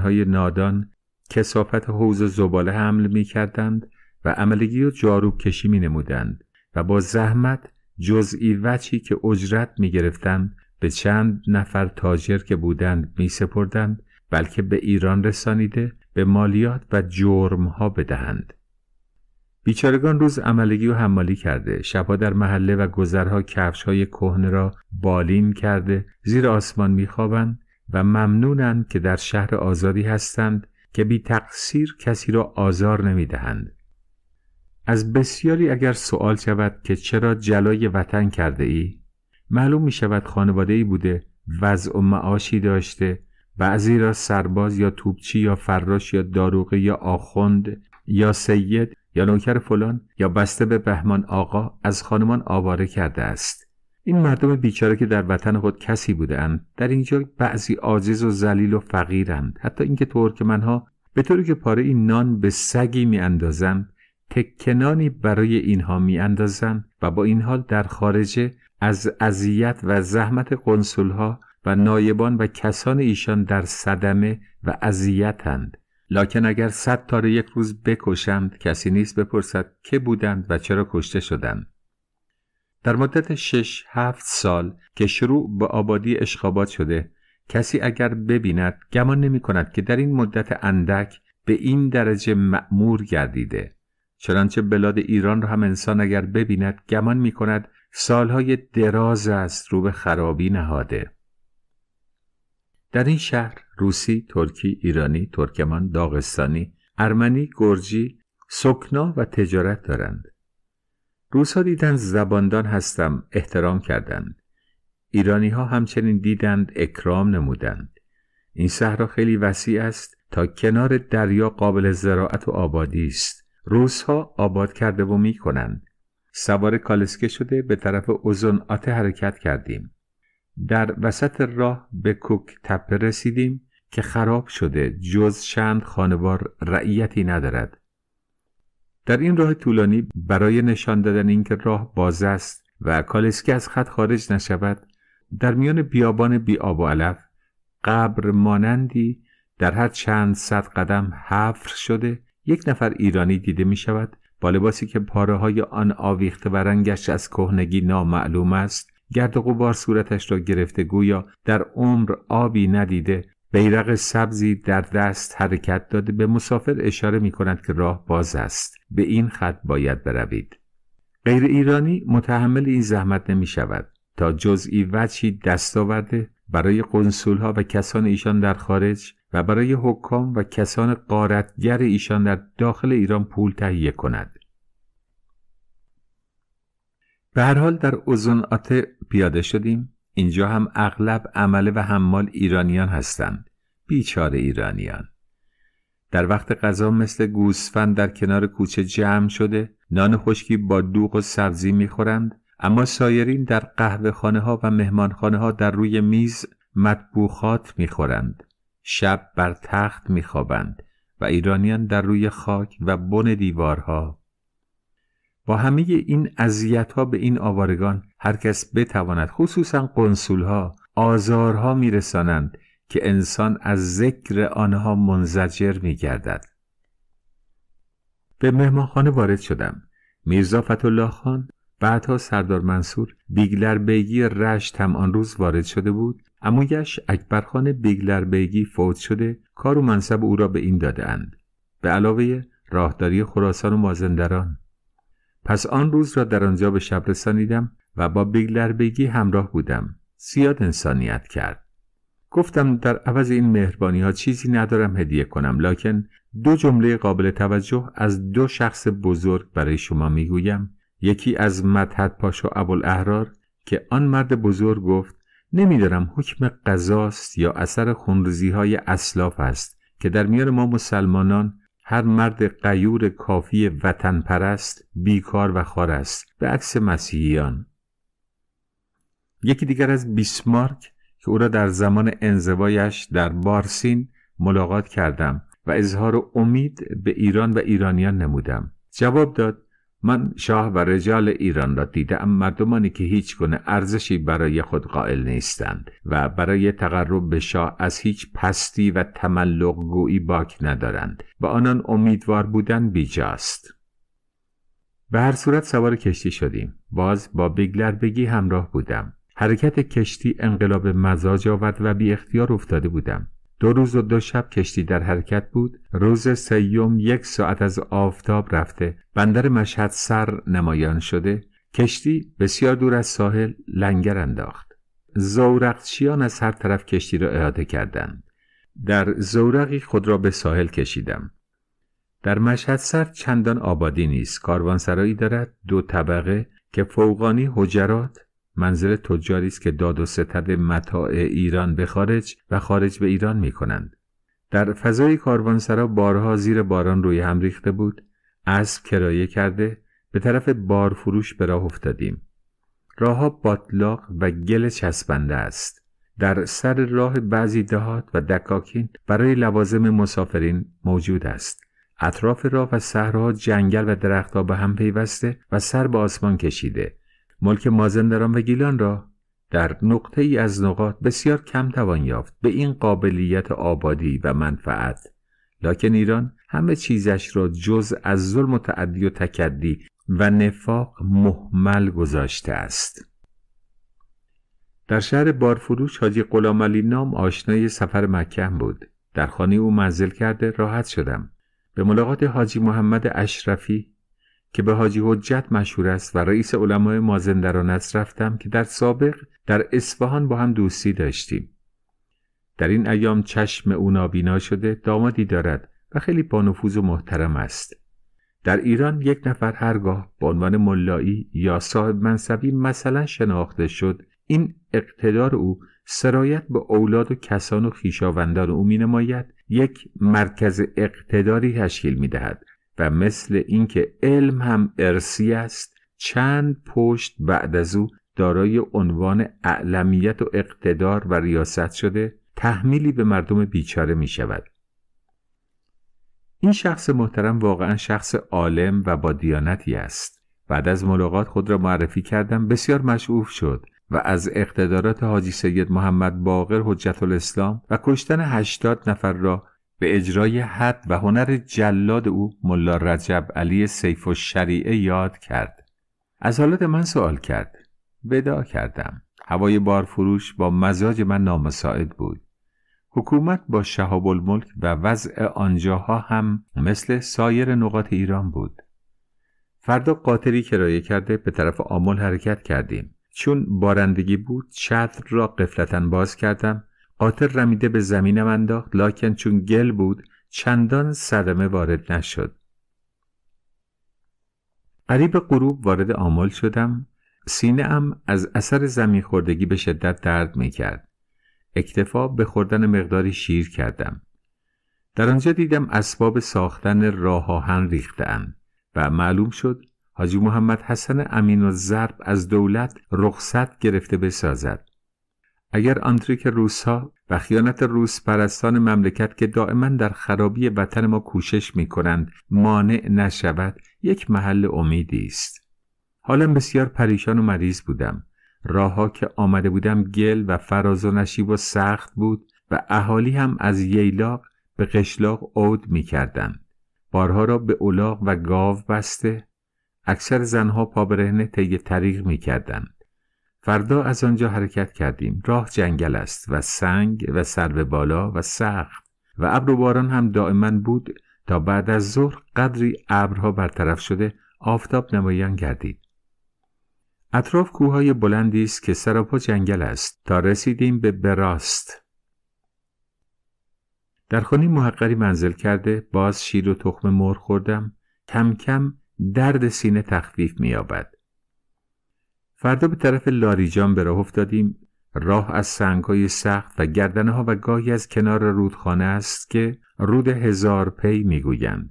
های نادان کسافت حوز زباله حمل می کردند و عملگی و جاروب کشی می نمودند و با زحمت جزئی وچی که اجرت می گرفتند به چند نفر تاجر که بودند می سپردند بلکه به ایران رسانیده به مالیات و جرمها بدهند بیچارگان روز عملگی و حمالی کرده شبها در محله و گذرها کفشهای کهنه را بالین کرده زیر آسمان میخوابند و ممنونند که در شهر آزادی هستند که بی تقصیر کسی را آزار نمی دهند. از بسیاری اگر سوال شود که چرا جلای وطن کرده ای؟ معلوم می شود خانواده ای بوده وضع و معاشی داشته بعضی را سرباز یا توبچی یا فراش یا داروغه یا آخوند یا سید یا نوکر فلان یا بسته به بهمان آقا از خانمان آواره کرده است این مردم بیچاره که در وطن خود کسی بودند در اینجا بعضی عاجز و ذلیل و فقیرند حتی اینکه ترکمنها به طوری که پاره این نان به سگی میاندازند تکنانی برای اینها میاندازند و با این حال در خارجه از اذیت و زحمت قنسولها و نایبان و کسان ایشان در صدمه و اذیتند لکن اگر صد تاره یک روز بکشند کسی نیست بپرسد که بودند و چرا کشته شدند در مدت 6 7 سال که شروع به آبادی اشخابات شده کسی اگر ببیند گمان نمی کند که در این مدت اندک به این درجه معمور گردیده چنانچه بلاد ایران را هم انسان اگر ببیند گمان می کند سالهای دراز است رو به خرابی نهاده در این شهر روسی، ترکی، ایرانی، ترکمان، داغستانی، ارمنی، گرجی، سکنا و تجارت دارند روزها دیدن زباندان هستم احترام کردند ایرانی ها همچنین دیدند اکرام نمودند این صحرا خیلی وسیع است تا کنار دریا قابل زراعت و آبادی است ها آباد کرده و می کنند سوار کالسکه شده به طرف اوزون آته حرکت کردیم در وسط راه به کوک تپه رسیدیم که خراب شده جز چند خانوار رعیتی ندارد در این راه طولانی برای نشان دادن اینکه راه باز است و کالسکه از خط خارج نشود در میان بیابان بی آب و علف قبر مانندی در هر چند صد قدم حفر شده یک نفر ایرانی دیده می شود با لباسی که پاره های آن آویخته و رنگش از کهنگی نامعلوم است گرد و غبار صورتش را گرفته گویا در عمر آبی ندیده بیرق سبزی در دست حرکت داده به مسافر اشاره می کند که راه باز است به این خط باید بروید غیر ایرانی متحمل این زحمت نمی شود تا جزئی وچی دست آورده برای قنسول ها و کسان ایشان در خارج و برای حکام و کسان قارتگر ایشان در داخل ایران پول تهیه کند به هر حال در اوزون پیاده شدیم اینجا هم اغلب عمله و حمال ایرانیان هستند بیچار ایرانیان در وقت غذا مثل گوسفند در کنار کوچه جمع شده نان خشکی با دوغ و سبزی میخورند اما سایرین در قهوه خانه ها و خانه ها در روی میز مطبوخات میخورند شب بر تخت میخوابند و ایرانیان در روی خاک و بن دیوارها با همه این اذیت ها به این آوارگان هر کس بتواند خصوصا قنسول ها آزارها میرسانند که انسان از ذکر آنها منزجر می گردد. به مهمانخانه وارد شدم. میرزا فتولا خان بعدها سردار منصور بیگلر بیگی رشت هم آن روز وارد شده بود امویش اکبرخان بیگلر بیگی فوت شده کار و منصب او را به این داده اند. به علاوه راهداری خراسان و مازندران پس آن روز را در آنجا به شب رسانیدم و با بیگلر بیگی همراه بودم زیاد انسانیت کرد گفتم در عوض این مهربانی ها چیزی ندارم هدیه کنم لکن دو جمله قابل توجه از دو شخص بزرگ برای شما میگویم یکی از مدحت پاشا ابوالاحرار که آن مرد بزرگ گفت نمیدارم حکم قضاست یا اثر خونریزی های اسلاف است که در میان ما مسلمانان هر مرد قیور کافی وطن پرست بیکار و خار است به عکس مسیحیان یکی دیگر از بیسمارک که او را در زمان انزوایش در بارسین ملاقات کردم و اظهار امید به ایران و ایرانیان نمودم جواب داد من شاه و رجال ایران را دیدم مردمانی که هیچ گونه ارزشی برای خود قائل نیستند و برای تقرب به شاه از هیچ پستی و تملق گویی باک ندارند و آنان امیدوار بودن بیجاست به هر صورت سوار کشتی شدیم باز با بگلر بگی همراه بودم حرکت کشتی انقلاب مزاج آورد و بی اختیار افتاده بودم دو روز و دو شب کشتی در حرکت بود روز سیوم یک ساعت از آفتاب رفته بندر مشهد سر نمایان شده کشتی بسیار دور از ساحل لنگر انداخت زورقچیان از هر طرف کشتی را اعاده کردند در زورقی خود را به ساحل کشیدم در مشهد سر چندان آبادی نیست کاروانسرایی دارد دو طبقه که فوقانی حجرات منزل تجاری است که داد و ستد متاع ایران به خارج و خارج به ایران می کنند. در فضای کاروانسرا بارها زیر باران روی هم ریخته بود اسب کرایه کرده به طرف بارفروش به راه افتادیم راهها باطلاق و گل چسبنده است در سر راه بعضی دهات و دکاکین برای لوازم مسافرین موجود است اطراف راه و صحراها جنگل و درختها به هم پیوسته و سر به آسمان کشیده ملک مازندران و گیلان را در نقطه ای از نقاط بسیار کم توان یافت به این قابلیت آبادی و منفعت لکن ایران همه چیزش را جز از ظلم و تعدی و تکدی و نفاق محمل گذاشته است در شهر بارفروش حاجی غلامعلی نام آشنای سفر مکه بود در خانه او منزل کرده راحت شدم به ملاقات حاجی محمد اشرفی که به حاجی حجت مشهور است و رئیس علمای است رفتم که در سابق در اصفهان با هم دوستی داشتیم در این ایام چشم او نابینا شده دامادی دارد و خیلی بانفوذ و محترم است در ایران یک نفر هرگاه به عنوان ملایی یا صاحب منصبی مثلا شناخته شد این اقتدار او سرایت به اولاد و کسان و خیشاوندان او مینماید یک مرکز اقتداری تشکیل دهد، و مثل اینکه علم هم ارسی است چند پشت بعد از او دارای عنوان اعلمیت و اقتدار و ریاست شده تحمیلی به مردم بیچاره می شود این شخص محترم واقعا شخص عالم و با دیانتی است بعد از ملاقات خود را معرفی کردم بسیار مشعوف شد و از اقتدارات حاجی سید محمد باقر حجت الاسلام و کشتن هشتاد نفر را به اجرای حد و هنر جلاد او ملا رجب علی سیف و شریعه یاد کرد از حالت من سوال کرد بدا کردم هوای بارفروش با مزاج من نامساعد بود حکومت با شهاب الملک و وضع آنجاها هم مثل سایر نقاط ایران بود فردا قاطری کرایه کرده به طرف آمل حرکت کردیم چون بارندگی بود چتر را قفلتا باز کردم آتر رمیده به زمینم انداخت لاکن چون گل بود چندان صدمه وارد نشد قریب غروب وارد آمال شدم سینه ام از اثر زمین خوردگی به شدت درد میکرد. اکتفا به خوردن مقداری شیر کردم در آنجا دیدم اسباب ساختن راه آهن ریختهاند و معلوم شد حاجی محمد حسن امین و زرب از دولت رخصت گرفته بسازد اگر روس روسها و خیانت روس پرستان مملکت که دائما در خرابی وطن ما کوشش می کنند مانع نشود یک محل امیدی است حالم بسیار پریشان و مریض بودم راهها که آمده بودم گل و فراز و نشیب و سخت بود و اهالی هم از ییلاق به قشلاق عود می کردن. بارها را به اولاغ و گاو بسته اکثر زنها پابرهنه طی طریق می کردن. فردا از آنجا حرکت کردیم راه جنگل است و سنگ و سر به بالا و سخت و ابر و باران هم دائما بود تا بعد از ظهر قدری ابرها برطرف شده آفتاب نمایان گردید اطراف کوههای بلندی است که سراپا جنگل است تا رسیدیم به براست در خانه محقری منزل کرده باز شیر و تخم مر خوردم کم کم درد سینه تخفیف مییابد فردا به طرف لاریجان به راه افتادیم راه از سنگهای سخت و گردنه ها و گاهی از کنار رودخانه است که رود هزار پی میگویند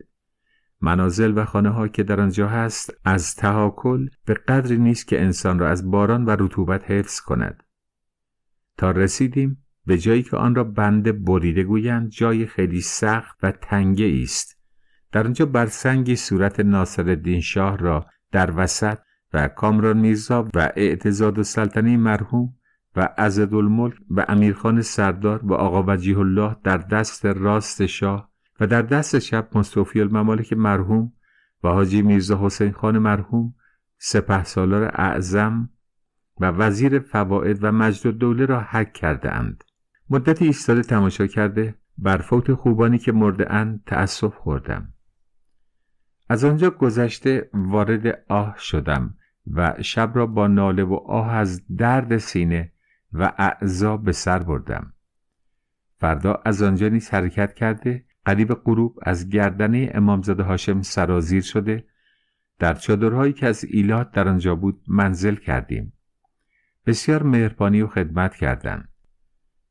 منازل و خانه ها که در آنجا هست از تهاکل به قدری نیست که انسان را از باران و رطوبت حفظ کند تا رسیدیم به جایی که آن را بند بریده گویند جای خیلی سخت و تنگه است در آنجا بر سنگی صورت ناصر شاه را در وسط و کامران میرزا و اعتزاد سلطنی مرحوم و الملک و امیرخان سردار و آقا وجیه الله در دست راست شاه و در دست شب مصطفی الممالک مرحوم و حاجی میرزا حسین خان مرحوم سپه سالار اعظم و وزیر فواید و مجد دوله را حک کرده اند. مدت ایستاده تماشا کرده بر فوت خوبانی که مرده اند تأصف خوردم. از آنجا گذشته وارد آه شدم و شب را با ناله و آه از درد سینه و اعضا به سر بردم فردا از آنجا نیز حرکت کرده قریب غروب از گردنه امامزاده هاشم سرازیر شده در چادرهایی که از ایلات در آنجا بود منزل کردیم بسیار مهربانی و خدمت کردند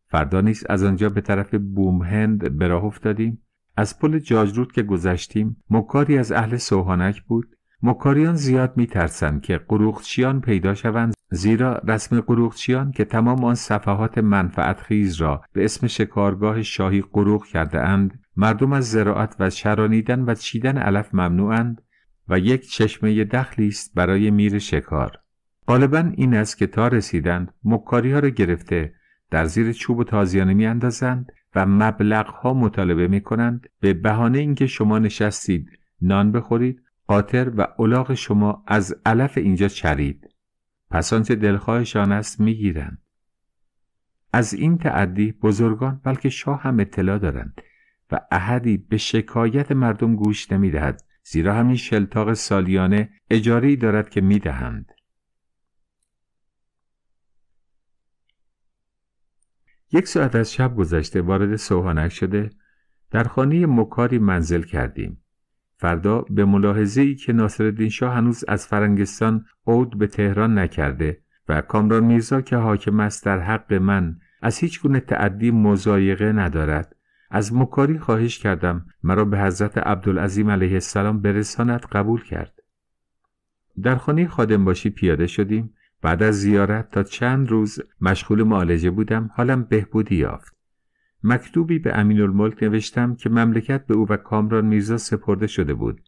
فردا نیز از آنجا به طرف بومهند به راه افتادیم از پل جاجرود که گذشتیم مکاری از اهل سوهانک بود مکاریان زیاد میترسند که قروخچیان پیدا شوند زیرا رسم قروخچیان که تمام آن صفحات منفعت خیز را به اسم شکارگاه شاهی قروغ کرده اند مردم از زراعت و شرانیدن و چیدن علف ممنوعند و یک چشمه دخلی است برای میر شکار غالبا این است که تا رسیدند مکاری ها را گرفته در زیر چوب و تازیانه اندازند، و مبلغ ها مطالبه می کنند به بهانه اینکه شما نشستید نان بخورید قاطر و الاغ شما از علف اینجا چرید پس آنچه دلخواهشان است میگیرند از این تعدی بزرگان بلکه شاه هم اطلاع دارند و احدی به شکایت مردم گوش نمیدهد زیرا همین شلتاق سالیانه اجاری دارد که میدهند یک ساعت از شب گذشته وارد سوهانک شده در خانه مکاری منزل کردیم فردا به ملاحظه ای که ناصرالدین شاه هنوز از فرنگستان عود به تهران نکرده و کامران میرزا که حاکم است در حق من از هیچ گونه تعدی مزایقه ندارد از مکاری خواهش کردم مرا به حضرت عبدالعظیم علیه السلام برساند قبول کرد در خانه خادمباشی پیاده شدیم بعد از زیارت تا چند روز مشغول معالجه بودم حالم بهبودی یافت مکتوبی به امین الملک نوشتم که مملکت به او و کامران میرزا سپرده شده بود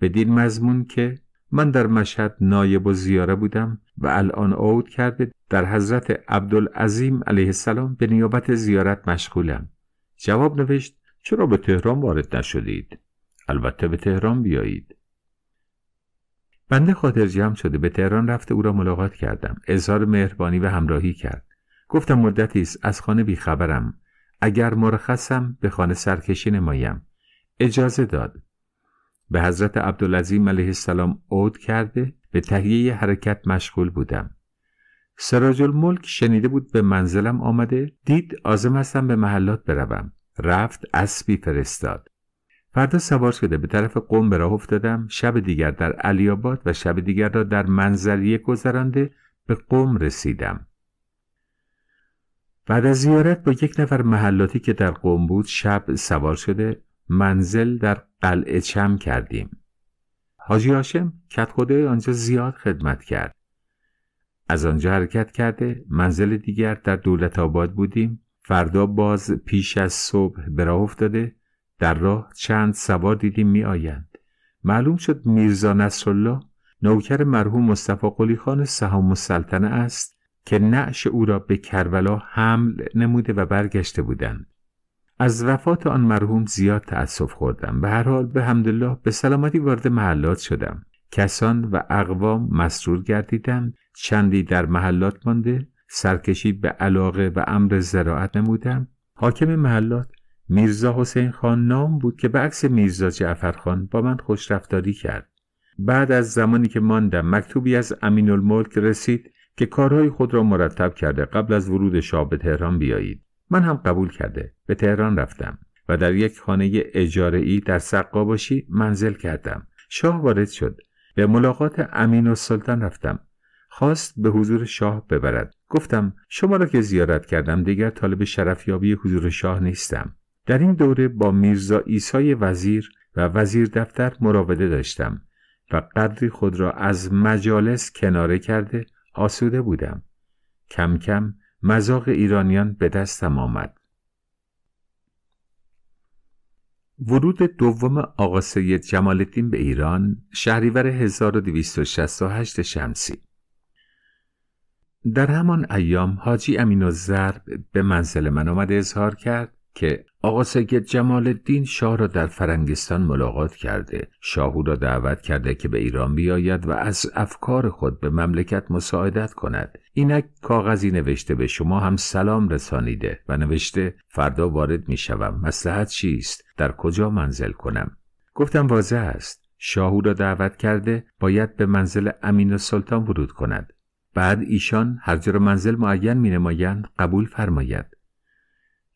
بدین مضمون که من در مشهد نایب و زیاره بودم و الان عود کرده در حضرت عبدالعظیم علیه السلام به نیابت زیارت مشغولم جواب نوشت چرا به تهران وارد نشدید؟ البته به تهران بیایید بنده جمع شده به تهران رفته او را ملاقات کردم اظهار مهربانی و همراهی کرد گفتم مدتی است از خانه بیخبرم اگر مرخصم به خانه سرکشی نمایم اجازه داد به حضرت عبدالعظیم علیه السلام عود کرده به تهیه حرکت مشغول بودم سراج الملک شنیده بود به منزلم آمده دید آزم هستم به محلات بروم رفت اسبی فرستاد فردا سوار شده به طرف قوم به راه افتادم شب دیگر در علیاباد و شب دیگر را در منظریه گذرانده به قوم رسیدم بعد از زیارت با یک نفر محلاتی که در قوم بود شب سوار شده منزل در قلعه چم کردیم حاجی هاشم کت خدای آنجا زیاد خدمت کرد از آنجا حرکت کرده منزل دیگر در دولت آباد بودیم فردا باز پیش از صبح به راه افتاده در راه چند سوار دیدیم می آیند. معلوم شد میرزا نصرالله نوکر مرحوم مصطفی قلی خان سهام السلطنه است که نعش او را به کربلا حمل نموده و برگشته بودند از وفات آن مرحوم زیاد تأسف خوردم به هر حال به حمدالله به سلامتی وارد محلات شدم کسان و اقوام مسرور گردیدند چندی در محلات مانده سرکشی به علاقه و امر زراعت نمودم حاکم محلات میرزا حسین خان نام بود که به عکس میرزا جعفر خان با من خوش رفتاری کرد بعد از زمانی که ماندم مکتوبی از امین الملک رسید که کارهای خود را مرتب کرده قبل از ورود شاه به تهران بیایید من هم قبول کرده به تهران رفتم و در یک خانه اجاره ای در باشی منزل کردم شاه وارد شد به ملاقات امین و سلطان رفتم خواست به حضور شاه ببرد گفتم شما را که زیارت کردم دیگر طالب شرفیابی حضور شاه نیستم در این دوره با میرزا ایسای وزیر و وزیر دفتر مراوده داشتم و قدری خود را از مجالس کناره کرده آسوده بودم. کم کم مزاق ایرانیان به دستم آمد. ورود دوم آقا سید جمال الدین به ایران شهریور 1268 شمسی در همان ایام حاجی امین الزرب به منزل من آمد اظهار کرد که آقا سید جمال الدین شاه را در فرنگستان ملاقات کرده شاهو را دعوت کرده که به ایران بیاید و از افکار خود به مملکت مساعدت کند اینک کاغذی نوشته به شما هم سلام رسانیده و نوشته فردا وارد می شوم مسلحت چیست در کجا منزل کنم گفتم واضح است شاهو را دعوت کرده باید به منزل امین و سلطان ورود کند بعد ایشان هر جا را منزل معین می قبول فرماید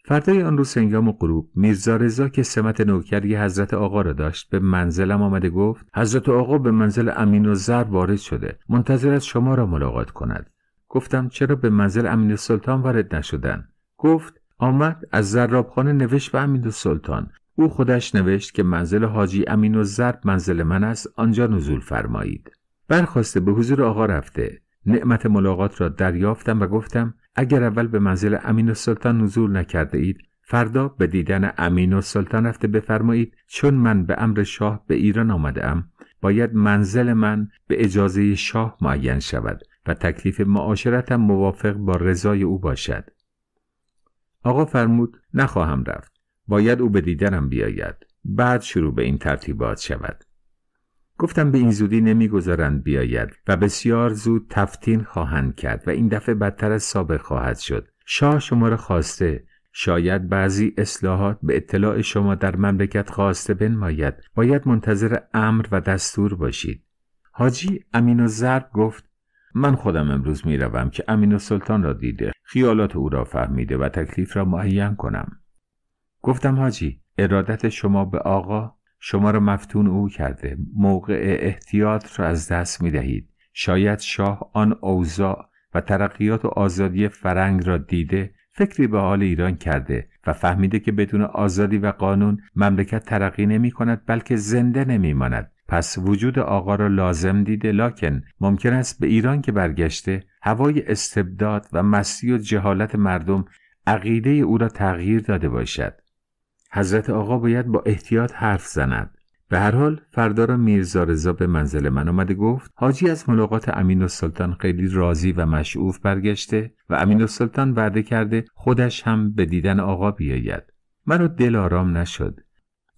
فردای آن روز هنگام غروب میرزا که سمت نوکری حضرت آقا را داشت به منزلم آمده گفت حضرت آقا به منزل امین و زر وارد شده منتظر از شما را ملاقات کند گفتم چرا به منزل امین سلطان وارد نشدن گفت آمد از زرابخانه نوشت به امین سلطان او خودش نوشت که منزل حاجی امین و زر منزل من است آنجا نزول فرمایید برخواسته به حضور آقا رفته نعمت ملاقات را دریافتم و گفتم اگر اول به منزل امین السلطان نزول نکرده اید فردا به دیدن امین السلطان رفته بفرمایید چون من به امر شاه به ایران آمده ام باید منزل من به اجازه شاه معین شود و تکلیف معاشرتم موافق با رضای او باشد آقا فرمود نخواهم رفت باید او به دیدنم بیاید بعد شروع به این ترتیبات شود گفتم به این زودی نمیگذارند بیاید و بسیار زود تفتین خواهند کرد و این دفعه بدتر از سابق خواهد شد شاه شما را خواسته شاید بعضی اصلاحات به اطلاع شما در مملکت خواسته بنماید باید منتظر امر و دستور باشید حاجی امین زرب گفت من خودم امروز می که امین سلطان را دیده خیالات او را فهمیده و تکلیف را معین کنم گفتم حاجی ارادت شما به آقا شما را مفتون او کرده موقع احتیاط را از دست می دهید شاید شاه آن اوزا و ترقیات و آزادی فرنگ را دیده فکری به حال ایران کرده و فهمیده که بدون آزادی و قانون مملکت ترقی نمی کند بلکه زنده نمی ماند. پس وجود آقا را لازم دیده لاکن ممکن است به ایران که برگشته هوای استبداد و مسی و جهالت مردم عقیده او را تغییر داده باشد حضرت آقا باید با احتیاط حرف زند به هر حال فردا را میرزا رضا به منزل من آمده گفت حاجی از ملاقات امین السلطان خیلی راضی و مشعوف برگشته و امین السلطان وعده کرده خودش هم به دیدن آقا بیاید مرا دل آرام نشد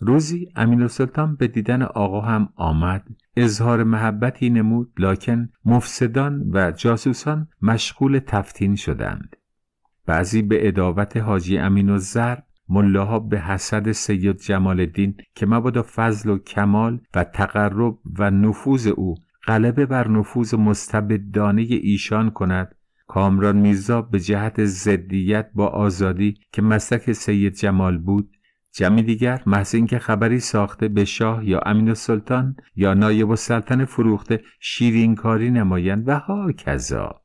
روزی امین السلطان به دیدن آقا هم آمد اظهار محبتی نمود لکن مفسدان و جاسوسان مشغول تفتین شدند بعضی به اداوت حاجی امین الزر ملاها به حسد سید جمال الدین که مبادا فضل و کمال و تقرب و نفوذ او غلبه بر نفوذ مستبدانه ایشان کند کامران میرزا به جهت زدیت با آزادی که مسلک سید جمال بود جمعی دیگر محض اینکه خبری ساخته به شاه یا امین السلطان یا نایب السلطنه فروخته شیرینکاری نمایند و ها کذا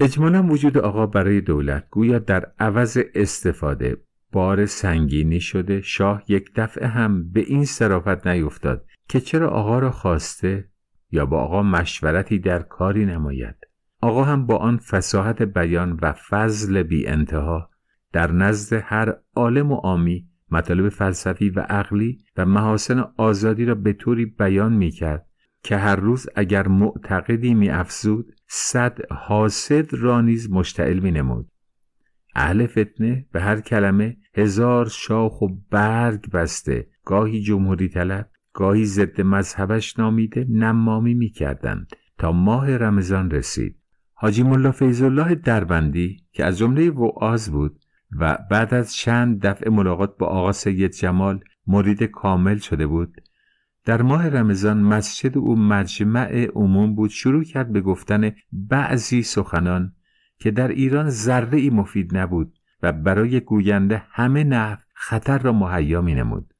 اجمالا وجود آقا برای دولت گویا در عوض استفاده بار سنگینی شده شاه یک دفعه هم به این سرافت نیفتاد که چرا آقا را خواسته یا با آقا مشورتی در کاری نماید آقا هم با آن فساحت بیان و فضل بی انتها در نزد هر عالم و عامی مطالب فلسفی و عقلی و محاسن آزادی را به طوری بیان می کرد که هر روز اگر معتقدی می افزود صد حاسد را نیز مشتعل می نمود اهل فتنه به هر کلمه هزار شاخ و برگ بسته گاهی جمهوری طلب گاهی ضد مذهبش نامیده نمامی می کردن تا ماه رمضان رسید حاجی ملا فیض الله دربندی که از جمله وعاز بود و بعد از چند دفعه ملاقات با آقا سید جمال مرید کامل شده بود در ماه رمضان مسجد او مجمع عموم بود شروع کرد به گفتن بعضی سخنان که در ایران ذره ای مفید نبود و برای گوینده همه نحو خطر را مهیا می نمود.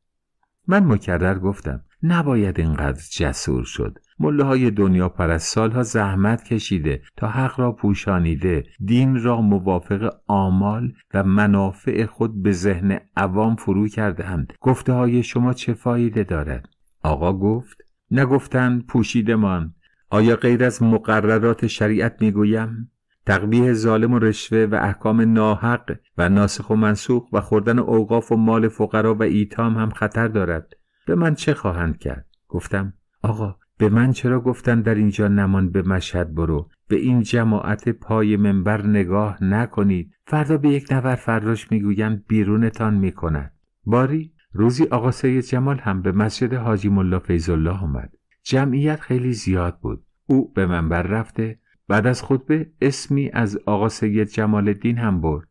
من مکرر گفتم نباید اینقدر جسور شد مله های دنیا پرست سالها زحمت کشیده تا حق را پوشانیده دین را موافق آمال و منافع خود به ذهن عوام فرو کرده گفته های شما چه فایده دارد آقا گفت نگفتند پوشیدمان آیا غیر از مقررات شریعت میگویم تقبیه ظالم و رشوه و احکام ناحق و ناسخ و منسوخ و خوردن اوقاف و مال فقرا و ایتام هم خطر دارد به من چه خواهند کرد گفتم آقا به من چرا گفتن در اینجا نمان به مشهد برو به این جماعت پای منبر نگاه نکنید فردا به یک نفر فراش میگویم بیرونتان میکند باری روزی آقا سید جمال هم به مسجد حاجی ملا فیض الله آمد جمعیت خیلی زیاد بود او به منبر رفته بعد از خطبه اسمی از آقا سید جمال الدین هم برد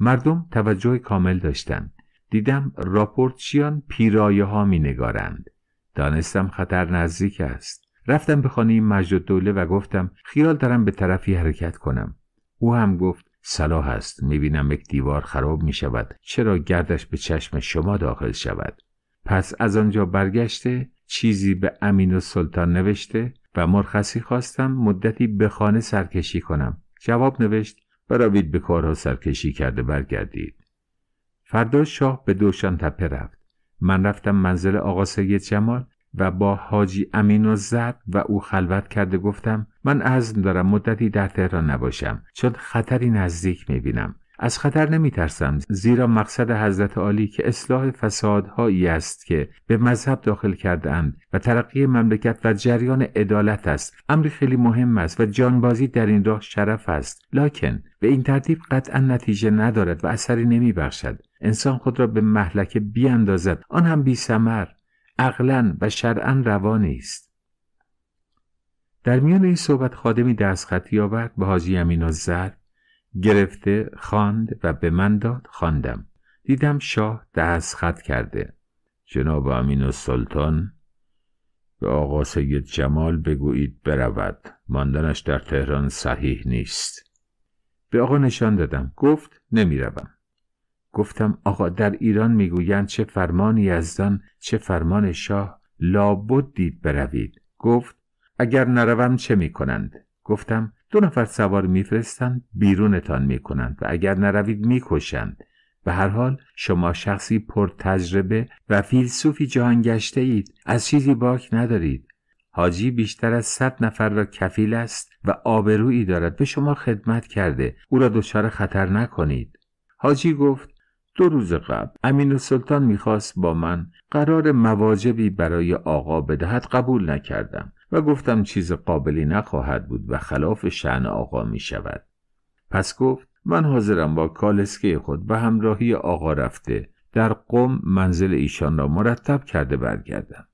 مردم توجه کامل داشتند دیدم راپورتچیان پیرایه ها می نگارند دانستم خطر نزدیک است رفتم به خانه مجد دوله و گفتم خیال دارم به طرفی حرکت کنم او هم گفت صلاح است میبینم یک دیوار خراب می شود چرا گردش به چشم شما داخل شود پس از آنجا برگشته چیزی به امین و سلطان نوشته و مرخصی خواستم مدتی به خانه سرکشی کنم جواب نوشت بروید به کارها سرکشی کرده برگردید فردا شاه به دوشان تپه رفت من رفتم منزل آقا سید جمال و با حاجی امین و زد و او خلوت کرده گفتم من عزم دارم مدتی در تهران نباشم چون خطری نزدیک میبینم از خطر نمیترسم زیرا مقصد حضرت عالی که اصلاح فسادهایی است که به مذهب داخل کرده و ترقی مملکت و جریان عدالت است امری خیلی مهم است و جانبازی در این راه شرف است لکن به این ترتیب قطعا نتیجه ندارد و اثری نمیبخشد. انسان خود را به محلکه بیاندازد آن هم بی سمر عقلا و شرعا روانی است در میان این صحبت خادمی خطی آورد به حاجی امین زر گرفته خواند و به من داد خواندم دیدم شاه خط کرده جناب امین سلطان به آقا سید جمال بگویید برود ماندنش در تهران صحیح نیست به آقا نشان دادم گفت نمیروم گفتم آقا در ایران میگویند چه از یزدان چه فرمان شاه لابد دید بروید گفت اگر نروم چه می کنند؟ گفتم دو نفر سوار میفرستند بیرونتان می کنند و اگر نروید میکشند به هر حال شما شخصی پر تجربه و فیلسوفی جهان گشته اید از چیزی باک ندارید حاجی بیشتر از صد نفر را کفیل است و آبرویی دارد به شما خدمت کرده او را دچار خطر نکنید حاجی گفت دو روز قبل امین و سلطان میخواست با من قرار مواجبی برای آقا بدهد قبول نکردم و گفتم چیز قابلی نخواهد بود و خلاف شعن آقا می شود پس گفت من حاضرم با کالسکه خود به همراهی آقا رفته در قم منزل ایشان را مرتب کرده برگردم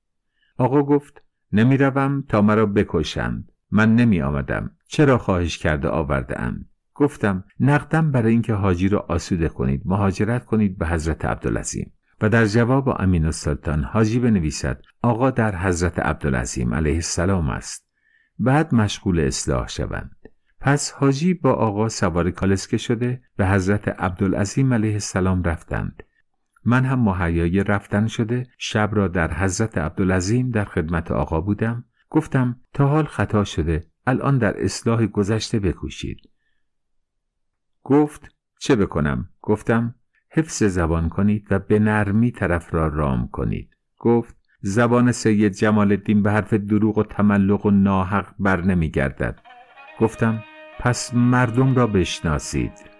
آقا گفت نمی روم تا مرا بکشند من نمی آمدم چرا خواهش کرده آورده ام گفتم نقدم برای اینکه حاجی را آسوده کنید مهاجرت کنید به حضرت عبدالعظیم و در جواب امین السلطان حاجی بنویسد آقا در حضرت عبدالعظیم علیه السلام است بعد مشغول اصلاح شوند پس حاجی با آقا سوار کالسکه شده به حضرت عبدالعظیم علیه السلام رفتند من هم مهیای رفتن شده شب را در حضرت عبدالعظیم در خدمت آقا بودم گفتم تا حال خطا شده الان در اصلاح گذشته بکوشید گفت چه بکنم گفتم حفظ زبان کنید و به نرمی طرف را رام کنید گفت زبان سید جمال الدین به حرف دروغ و تملق و ناحق بر نمی گردد گفتم پس مردم را بشناسید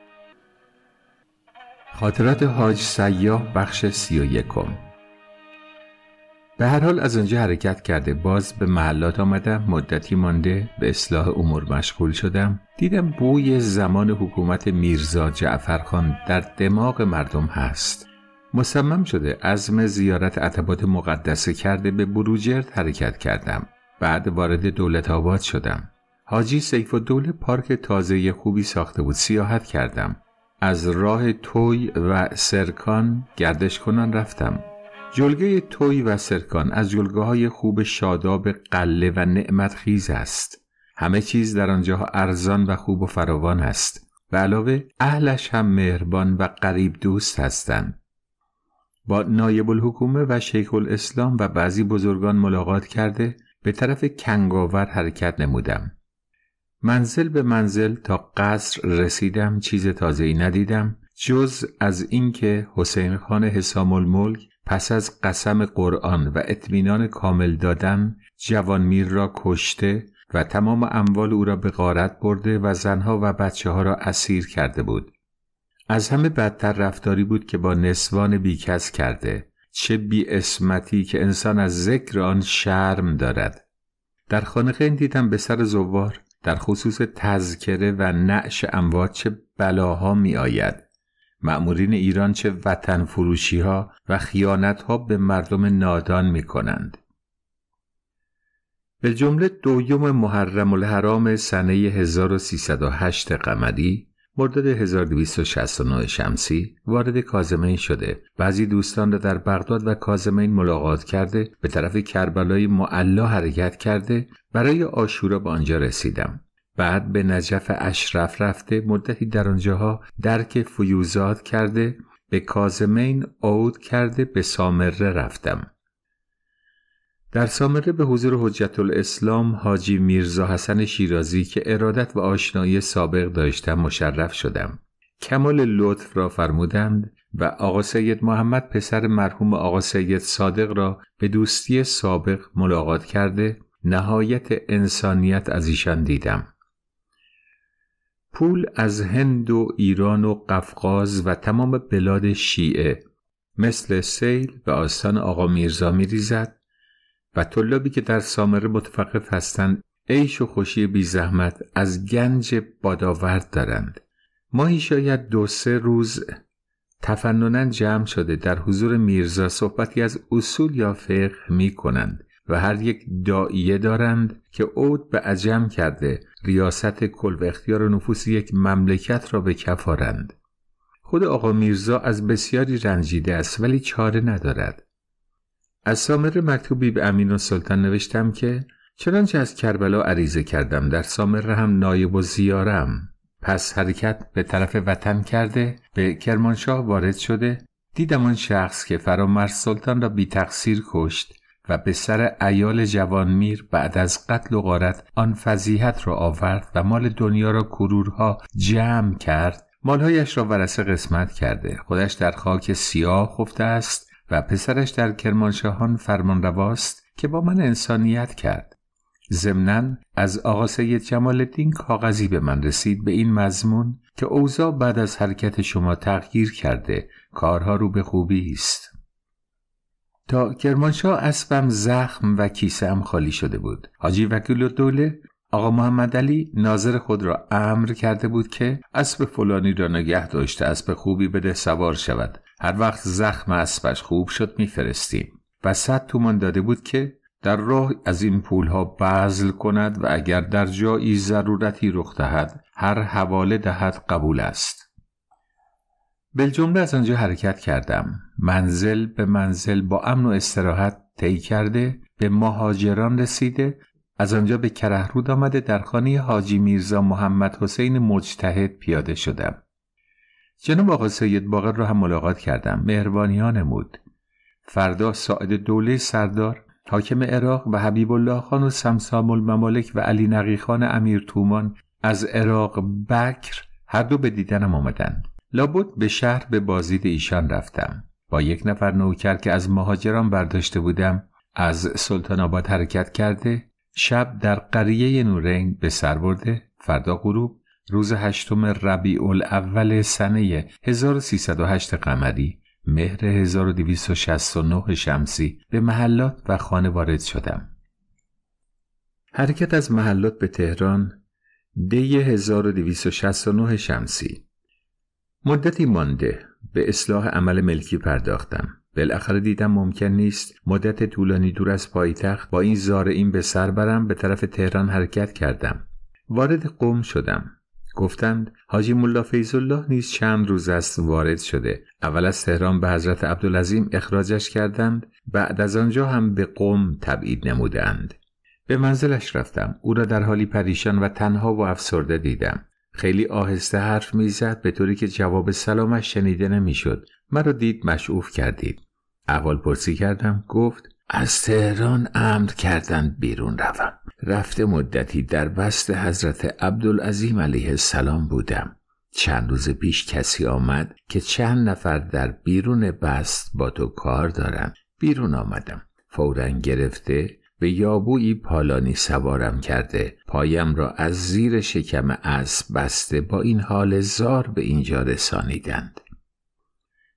خاطرات حاج سیاه بخش سی و یکم به هر حال از آنجا حرکت کرده باز به محلات آمدم مدتی مانده به اصلاح امور مشغول شدم دیدم بوی زمان حکومت میرزا جعفرخان در دماغ مردم هست مصمم شده ازم زیارت عتبات مقدسه کرده به بروجرد حرکت کردم بعد وارد دولت آباد شدم حاجی سیف و دول پارک تازه خوبی ساخته بود سیاحت کردم از راه توی و سرکان گردش کنان رفتم جلگه توی و سرکان از جلگه های خوب شاداب قله و نعمت خیز است همه چیز در آنجا ارزان و خوب و فراوان است و علاوه اهلش هم مهربان و قریب دوست هستند با نایب الحکومه و شیخ الاسلام و بعضی بزرگان ملاقات کرده به طرف کنگاور حرکت نمودم منزل به منزل تا قصر رسیدم چیز ای ندیدم جز از اینکه حسین خان حسام الملک پس از قسم قرآن و اطمینان کامل دادن جوانمیر را کشته و تمام اموال او را به غارت برده و زنها و بچه ها را اسیر کرده بود. از همه بدتر رفتاری بود که با نسوان بیکس کرده. چه بی اسمتی که انسان از ذکر آن شرم دارد. در خانه این دیدم به سر زوار در خصوص تذکره و نعش اموات چه بلاها می آید. مأمورین ایران چه وطن فروشی ها و خیانت ها به مردم نادان می کنند. به جمله دوم محرم الحرام سنه 1308 قمری مرداد 1269 شمسی وارد کازمین شده بعضی دوستان را در بغداد و کازمین ملاقات کرده به طرف کربلای معلا حرکت کرده برای آشورا به آنجا رسیدم بعد به نجف اشرف رفته مدتی در آنجاها درک فیوزاد کرده به کازمین عود کرده به سامره رفتم در سامره به حضور حجت الاسلام حاجی میرزا حسن شیرازی که ارادت و آشنایی سابق داشتم مشرف شدم کمال لطف را فرمودند و آقا سید محمد پسر مرحوم آقا سید صادق را به دوستی سابق ملاقات کرده نهایت انسانیت از ایشان دیدم پول از هند و ایران و قفقاز و تمام بلاد شیعه مثل سیل به آستان آقا میرزا میریزد و طلابی که در سامره متوقف هستند عیش و خوشی بی زحمت از گنج باداورد دارند ماهی شاید دو سه روز تفننن جمع شده در حضور میرزا صحبتی از اصول یا فقه می کنند و هر یک دائیه دارند که عود به عجم کرده ریاست کل و اختیار نفوس یک مملکت را به کفارند خود آقا میرزا از بسیاری رنجیده است ولی چاره ندارد. از سامر مکتوبی به امین و سلطان نوشتم که چنانچه از کربلا عریضه کردم در سامر هم نایب و زیارم پس حرکت به طرف وطن کرده به کرمانشاه وارد شده دیدم آن شخص که فرامرز سلطان را بی تقصیر کشت و به سر ایال جوانمیر بعد از قتل و غارت آن فضیحت را آورد و مال دنیا را کرورها جمع کرد مالهایش را ورسه قسمت کرده خودش در خاک سیاه خفته است و پسرش در کرمانشاهان رواست که با من انسانیت کرد ضمنا از آقا سید جمال الدین کاغذی به من رسید به این مضمون که اوزا بعد از حرکت شما تغییر کرده کارها رو به خوبی است تا کرمانشاه اسبم زخم و هم خالی شده بود حاجی وکیل دوله آقا محمد علی ناظر خود را امر کرده بود که اسب فلانی را نگه داشته اسب خوبی بده سوار شود هر وقت زخم اسبش خوب شد میفرستیم و صد تومان داده بود که در راه از این پولها بذل کند و اگر در جایی ضرورتی رخ دهد هر حواله دهد قبول است بالجمله از آنجا حرکت کردم منزل به منزل با امن و استراحت طی کرده به مهاجران رسیده از آنجا به کرهرود آمده در خانه حاجی میرزا محمد حسین مجتهد پیاده شدم جناب آقا سید باقر را هم ملاقات کردم مهربانی ها نمود فردا ساعد دوله سردار حاکم عراق و حبیب الله خان و سمسام الممالک و علی نقی خان امیر تومان از عراق بکر هر دو به دیدنم آمدند لابد به شهر به بازدید ایشان رفتم با یک نفر نوکر که از مهاجران برداشته بودم از سلطان آباد حرکت کرده شب در قریه نورنگ به سر برده فردا غروب روز هشتم ربیع الاول سنه 1308 قمری مهر 1269 شمسی به محلات و خانه وارد شدم حرکت از محلات به تهران دی 1269 شمسی مدتی مانده به اصلاح عمل ملکی پرداختم بالاخره دیدم ممکن نیست مدت طولانی دور از پایتخت با این زارعین به سر برم به طرف تهران حرکت کردم وارد قوم شدم گفتند حاجی مولا فیض الله نیز چند روز است وارد شده اول از تهران به حضرت عبدالعظیم اخراجش کردند بعد از آنجا هم به قوم تبعید نمودند به منزلش رفتم او را در حالی پریشان و تنها و افسرده دیدم خیلی آهسته حرف میزد به طوری که جواب سلامش شنیده نمیشد مرا دید مشعوف کردید اول پرسی کردم گفت از تهران امر کردند بیرون روم رفته مدتی در بست حضرت عبدالعظیم علیه السلام بودم چند روز پیش کسی آمد که چند نفر در بیرون بست با تو کار دارند بیرون آمدم فورا گرفته به یابویی پالانی سوارم کرده پایم را از زیر شکم اسب بسته با این حال زار به اینجا رسانیدند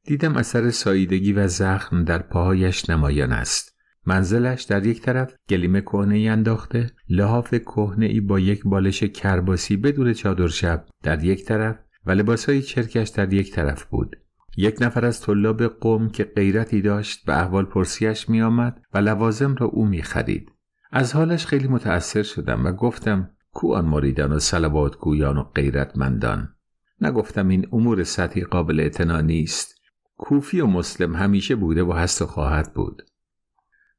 دیدم اثر ساییدگی و زخم در پاهایش نمایان است منزلش در یک طرف گلیم کهنه ای انداخته لحاف کهنه ای با یک بالش کرباسی بدون چادر شب در یک طرف و لباسهای چرکش در یک طرف بود یک نفر از طلاب قوم که غیرتی داشت به احوال پرسیش می آمد و لوازم را او می خرید. از حالش خیلی متأثر شدم و گفتم کو آن مریدان و سلوات گویان و غیرتمندان نگفتم این امور سطحی قابل اعتنا نیست کوفی و مسلم همیشه بوده و هست و خواهد بود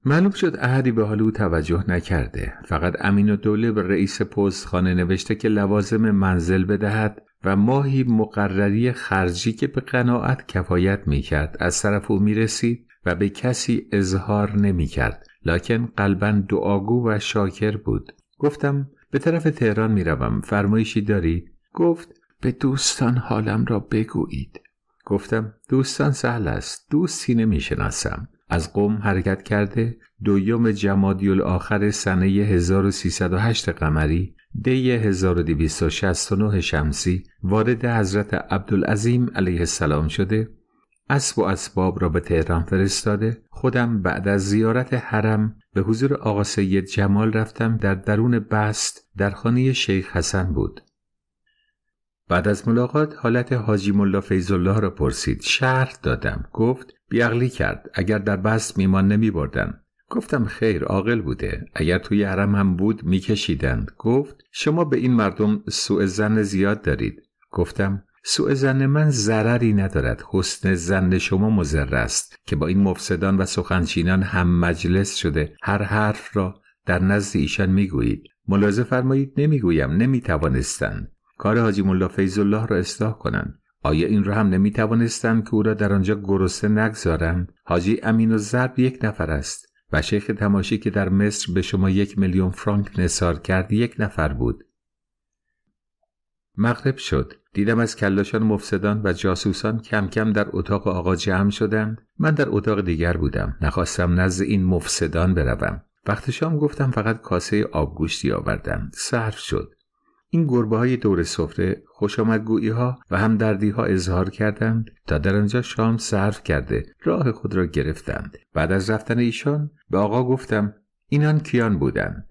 معلوم شد اهدی به حال او توجه نکرده فقط امین و دوله به رئیس پست خانه نوشته که لوازم منزل بدهد و ماهی مقرری خرجی که به قناعت کفایت می کرد از طرف او می رسید و به کسی اظهار نمی کرد لکن قلبا دعاگو و شاکر بود گفتم به طرف تهران می فرمایشی داری؟ گفت به دوستان حالم را بگویید گفتم دوستان سهل است دوستی شناسم، از قوم حرکت کرده دویم جمادی آخر سنه 1308 قمری دی 1269 شمسی وارد حضرت عبدالعظیم علیه السلام شده اسب و اسباب را به تهران فرستاده خودم بعد از زیارت حرم به حضور آقا سید جمال رفتم در درون بست در خانه شیخ حسن بود بعد از ملاقات حالت حاجی ملا فیض الله را پرسید شرط دادم گفت بیعقلی کرد اگر در بست میمان نمی بردن گفتم خیر عاقل بوده اگر توی حرم هم بود میکشیدند گفت شما به این مردم سوء زن زیاد دارید گفتم سوء زن من ضرری ندارد حسن زن شما مضر است که با این مفسدان و سخنچینان هم مجلس شده هر حرف را در نزد ایشان میگویید ملاحظه فرمایید نمیگویم نمیتوانستند کار حاجی ملا فیض الله را اصلاح کنند آیا این را هم نمیتوانستند که او را در آنجا گرسنه نگذارند حاجی امین و زرب یک نفر است و شیخ تماشی که در مصر به شما یک میلیون فرانک نصار کرد یک نفر بود مغرب شد دیدم از کلاشان مفسدان و جاسوسان کم کم در اتاق آقا جمع شدند من در اتاق دیگر بودم نخواستم نزد این مفسدان بروم وقت شام گفتم فقط کاسه آبگوشتی آوردم صرف شد این گربه های دور سفره خوش آمدگویی ها و دردی ها اظهار کردند تا در آنجا شام صرف کرده راه خود را گرفتند بعد از رفتن ایشان به آقا گفتم اینان کیان بودند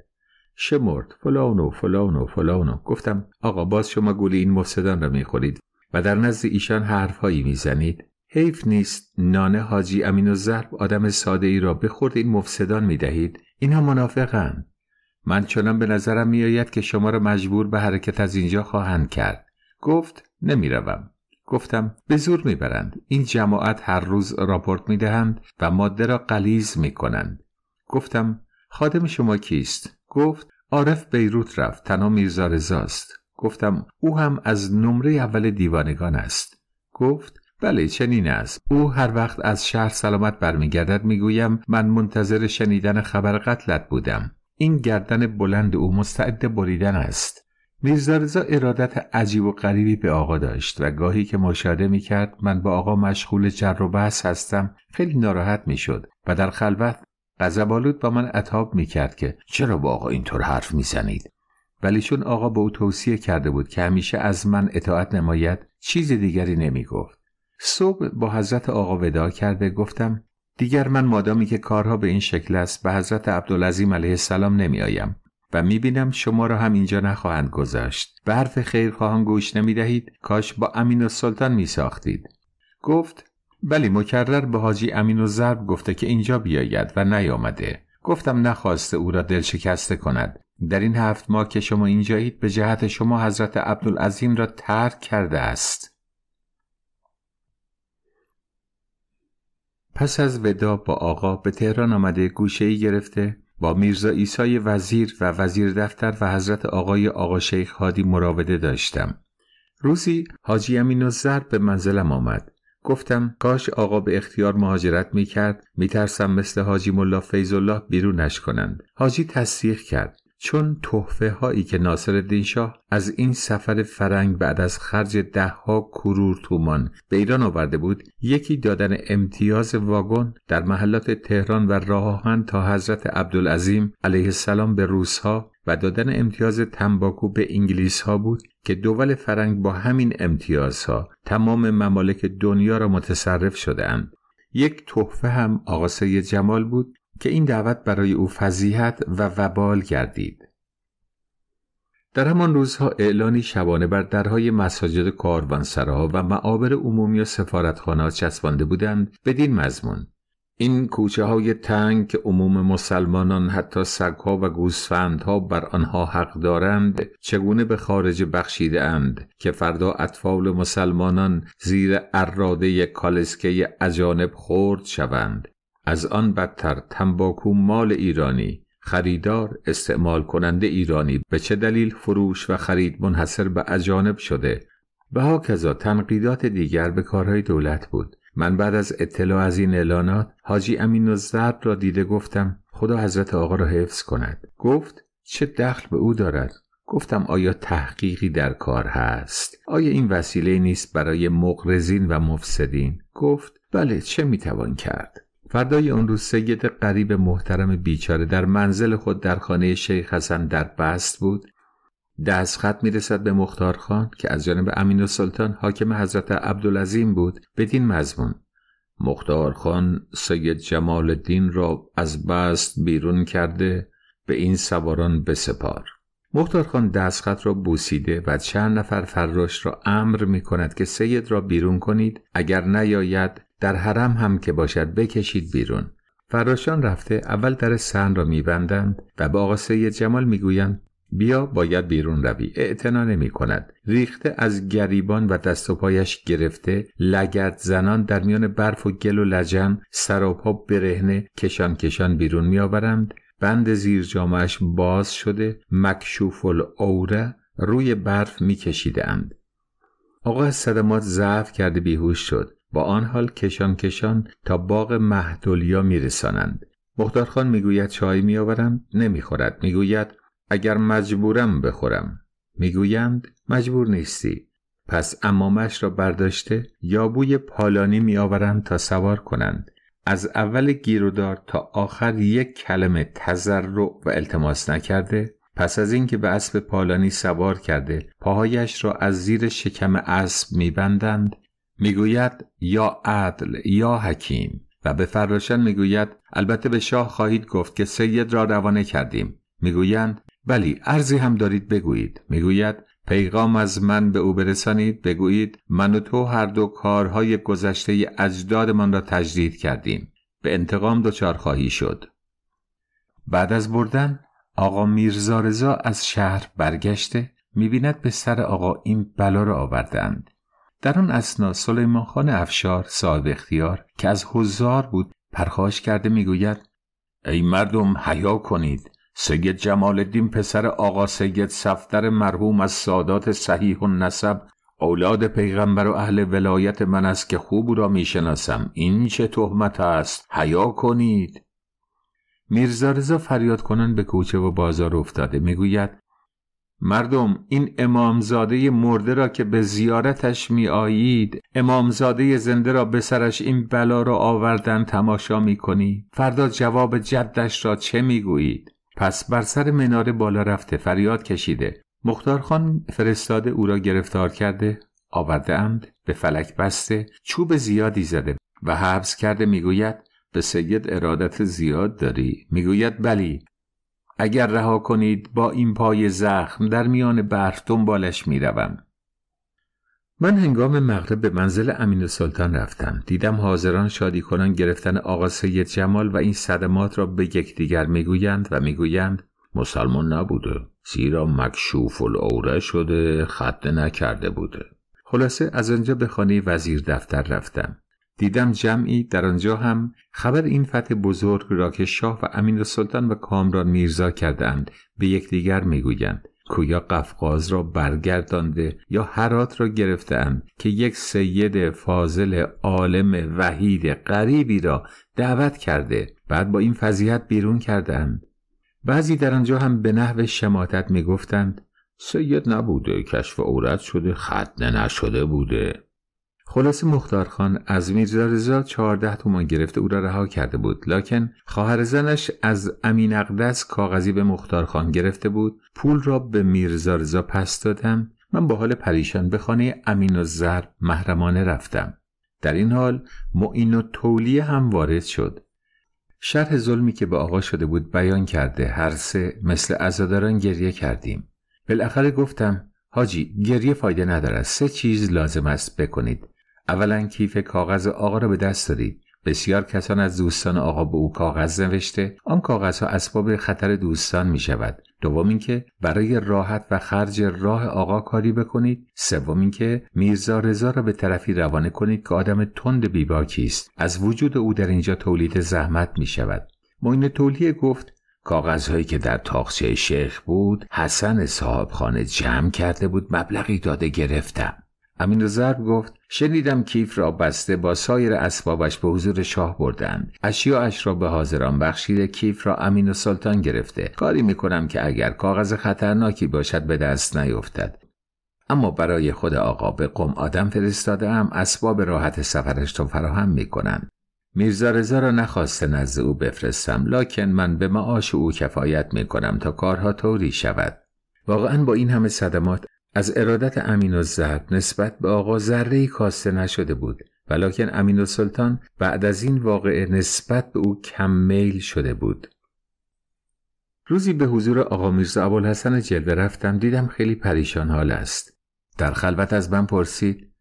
شمرد فلان و فلان و فلان و گفتم آقا باز شما گولی این مفسدان را میخورید و در نزد ایشان حرفهایی میزنید حیف نیست نانه حاجی امین و زرب آدم ساده ای را بخورد این مفسدان میدهید اینها منافقند من چنان به نظرم آید که شما را مجبور به حرکت از اینجا خواهند کرد گفت نمیروم گفتم به زور میبرند این جماعت هر روز راپورت دهند و ماده را قلیز کنند. گفتم خادم شما کیست گفت عارف بیروت رفت تنها میرزا گفتم او هم از نمره اول دیوانگان است گفت بله چنین است او هر وقت از شهر سلامت برمیگردد میگویم من منتظر شنیدن خبر قتلت بودم این گردن بلند او مستعد بریدن است میرزارزا ارادت عجیب و غریبی به آقا داشت و گاهی که مشاهده میکرد من با آقا مشغول جر و بحث هستم خیلی ناراحت میشد و در خلوت غضبآلود با من عتاب میکرد که چرا با آقا اینطور حرف میزنید ولی چون آقا به او توصیه کرده بود که همیشه از من اطاعت نماید چیز دیگری نمیگفت صبح با حضرت آقا ودا کرده گفتم دیگر من مادامی که کارها به این شکل است به حضرت عبدالعظیم علیه السلام نمی آیم و می بینم شما را هم اینجا نخواهند گذاشت به حرف خیرخواهان گوش نمی دهید کاش با امین و سلطان می ساختید گفت بلی مکرر به حاجی امین و ضرب گفته که اینجا بیاید و نیامده گفتم نخواسته او را دل شکسته کند در این هفت ماه که شما اینجایید به جهت شما حضرت عبدالعظیم را ترک کرده است پس از ودا با آقا به تهران آمده گوشه ای گرفته با میرزا ایسای وزیر و وزیر دفتر و حضرت آقای آقا شیخ هادی مراوده داشتم روزی حاجی امین و به منزلم آمد گفتم کاش آقا به اختیار مهاجرت می کرد مثل حاجی ملا فیض الله بیرونش کنند حاجی تصدیق کرد چون تحفه هایی که ناصر شاه از این سفر فرنگ بعد از خرج دهها کرور تومان به ایران آورده بود یکی دادن امتیاز واگن در محلات تهران و راهان تا حضرت عبدالعظیم علیه السلام به ها و دادن امتیاز تنباکو به انگلیس ها بود که دول فرنگ با همین امتیازها تمام ممالک دنیا را متصرف اند. یک تحفه هم آقا جمال بود که این دعوت برای او فضیحت و وبال گردید در همان روزها اعلانی شبانه بر درهای مساجد کاروانسراها و معابر عمومی و سفارتخانه چسبانده بودند بدین مضمون این کوچه های تنگ که عموم مسلمانان حتی سگها و گوسفندها بر آنها حق دارند چگونه به خارج بخشیده اند که فردا اطفال مسلمانان زیر اراده کالسکه اجانب خورد شوند از آن بدتر تنباکو مال ایرانی خریدار استعمال کننده ایرانی به چه دلیل فروش و خرید منحصر به اجانب شده و ها کذا تنقیدات دیگر به کارهای دولت بود من بعد از اطلاع از این اعلانات حاجی امین و زرب را دیده گفتم خدا حضرت آقا را حفظ کند گفت چه دخل به او دارد گفتم آیا تحقیقی در کار هست آیا این وسیله نیست برای مقرزین و مفسدین گفت بله چه میتوان کرد فردای آن روز سید قریب محترم بیچاره در منزل خود در خانه شیخ حسن در بست بود دست خط رسد به مختار خان که از جانب امین و سلطان حاکم حضرت عبدالعظیم بود بدین مضمون مختار خان سید جمال الدین را از بست بیرون کرده به این سواران بسپار مختار خان دستخط را بوسیده و چند نفر فراش را امر می کند که سید را بیرون کنید اگر نیاید در حرم هم که باشد بکشید بیرون فراشان رفته اول در سن را میبندند و با آقا سید جمال گویند بیا باید بیرون روی اعتنا نمی کند ریخته از گریبان و دست و پایش گرفته لگت زنان در میان برف و گل و لجن ها برهنه کشان کشان بیرون میآورند بند زیر جامعش باز شده مکشوف الاوره روی برف میکشیده اند. آقا از صدمات ضعف کرده بیهوش شد با آن حال کشان کشان تا باغ مهدولیا میرسانند مختارخان میگوید چای میآورم نمیخورد میگوید اگر مجبورم بخورم میگویند مجبور نیستی پس امامش را برداشته یا بوی پالانی میآورند تا سوار کنند از اول گیرودار تا آخر یک کلمه تزرع و التماس نکرده پس از اینکه به اسب پالانی سوار کرده پاهایش را از زیر شکم اسب میبندند میگوید یا عدل یا حکیم و به فراشن میگوید البته به شاه خواهید گفت که سید را روانه کردیم میگویند ولی ارزی هم دارید بگویید میگوید پیغام از من به او برسانید بگویید من و تو هر دو کارهای گذشته اجدادمان را تجدید کردیم به انتقام دچار خواهی شد بعد از بردن آقا میرزا از شهر برگشته میبیند به سر آقا این بلا را آوردند در آن اسنا سلیمان خان افشار صاحب اختیار که از هزار بود پرخاش کرده میگوید ای مردم حیا کنید سید جمال الدین پسر آقا سید صفدر مرحوم از سادات صحیح و نسب اولاد پیغمبر و اهل ولایت من است که خوب را میشناسم این چه تهمت است حیا کنید میرزا رضا فریاد کنن به کوچه و بازار افتاده میگوید مردم این امامزاده مرده را که به زیارتش می آیید امامزاده زنده را به سرش این بلا را آوردن تماشا می کنی فردا جواب جدش را چه می پس بر سر مناره بالا رفته فریاد کشیده مختارخان فرستاده او را گرفتار کرده آورده به فلک بسته چوب زیادی زده و حبس کرده میگوید به سید ارادت زیاد داری میگوید بلی اگر رها کنید با این پای زخم در میان برف دنبالش میروم من هنگام مغرب به منزل امین سلطان رفتم دیدم حاضران شادی گرفتن آقا سید جمال و این صدمات را به یکدیگر میگویند و میگویند مسلمان نبوده زیرا مکشوف الاوره شده خط نکرده بوده خلاصه از آنجا به خانه وزیر دفتر رفتم دیدم جمعی در آنجا هم خبر این فتح بزرگ را که شاه و امین سلطان و کامران میرزا کردند به یکدیگر میگویند کویا قفقاز را برگردانده یا حرات را گرفتم که یک سید فاضل عالم وحید غریبی را دعوت کرده بعد با این فضیحت بیرون کردند بعضی در آنجا هم به نحو شماتت میگفتند سید نبوده کشف عورت شده ختنه نشده بوده خلاصه مختارخان از میرزارزا رضا تومان گرفته او را رها کرده بود لکن خواهر زنش از امین اقدس کاغذی به مختارخان گرفته بود پول را به میرزارزا پس دادم من با حال پریشان به خانه امین و زر محرمانه رفتم در این حال معین و تولیه هم وارد شد شرح ظلمی که به آقا شده بود بیان کرده هر سه مثل ازاداران گریه کردیم بالاخره گفتم حاجی گریه فایده ندارد سه چیز لازم است بکنید اولا کیف کاغذ آقا را به دست دارید بسیار کسان از دوستان آقا به او کاغذ نوشته آن ها اسباب خطر دوستان می شود دوم اینکه برای راحت و خرج راه آقا کاری بکنید سوم اینکه میرزا رضا را به طرفی روانه کنید که آدم تند بیباکی است از وجود او در اینجا تولید زحمت می شود معین تولیه گفت کاغذهایی که در تاقچه شیخ بود حسن صاحب خانه جمع کرده بود مبلغی داده گرفتم امین زرب گفت شنیدم کیف را بسته با سایر اسبابش به حضور شاه بردند اش را به حاضران بخشیده کیف را امین و سلطان گرفته کاری میکنم که اگر کاغذ خطرناکی باشد به دست نیفتد اما برای خود آقا به قم آدم فرستاده ام اسباب راحت سفرش را فراهم میکنند میرزا رزا را نخواسته نزد او بفرستم لکن من به معاش او کفایت میکنم تا کارها طوری شود واقعا با این همه صدمات از ارادت امین زد نسبت به آقا ذره کاسته نشده بود ولیکن امین سلطان بعد از این واقعه نسبت به او کم میل شده بود روزی به حضور آقا میرزا ابوالحسن جلوه رفتم دیدم خیلی پریشان حال است در خلوت از من پرسید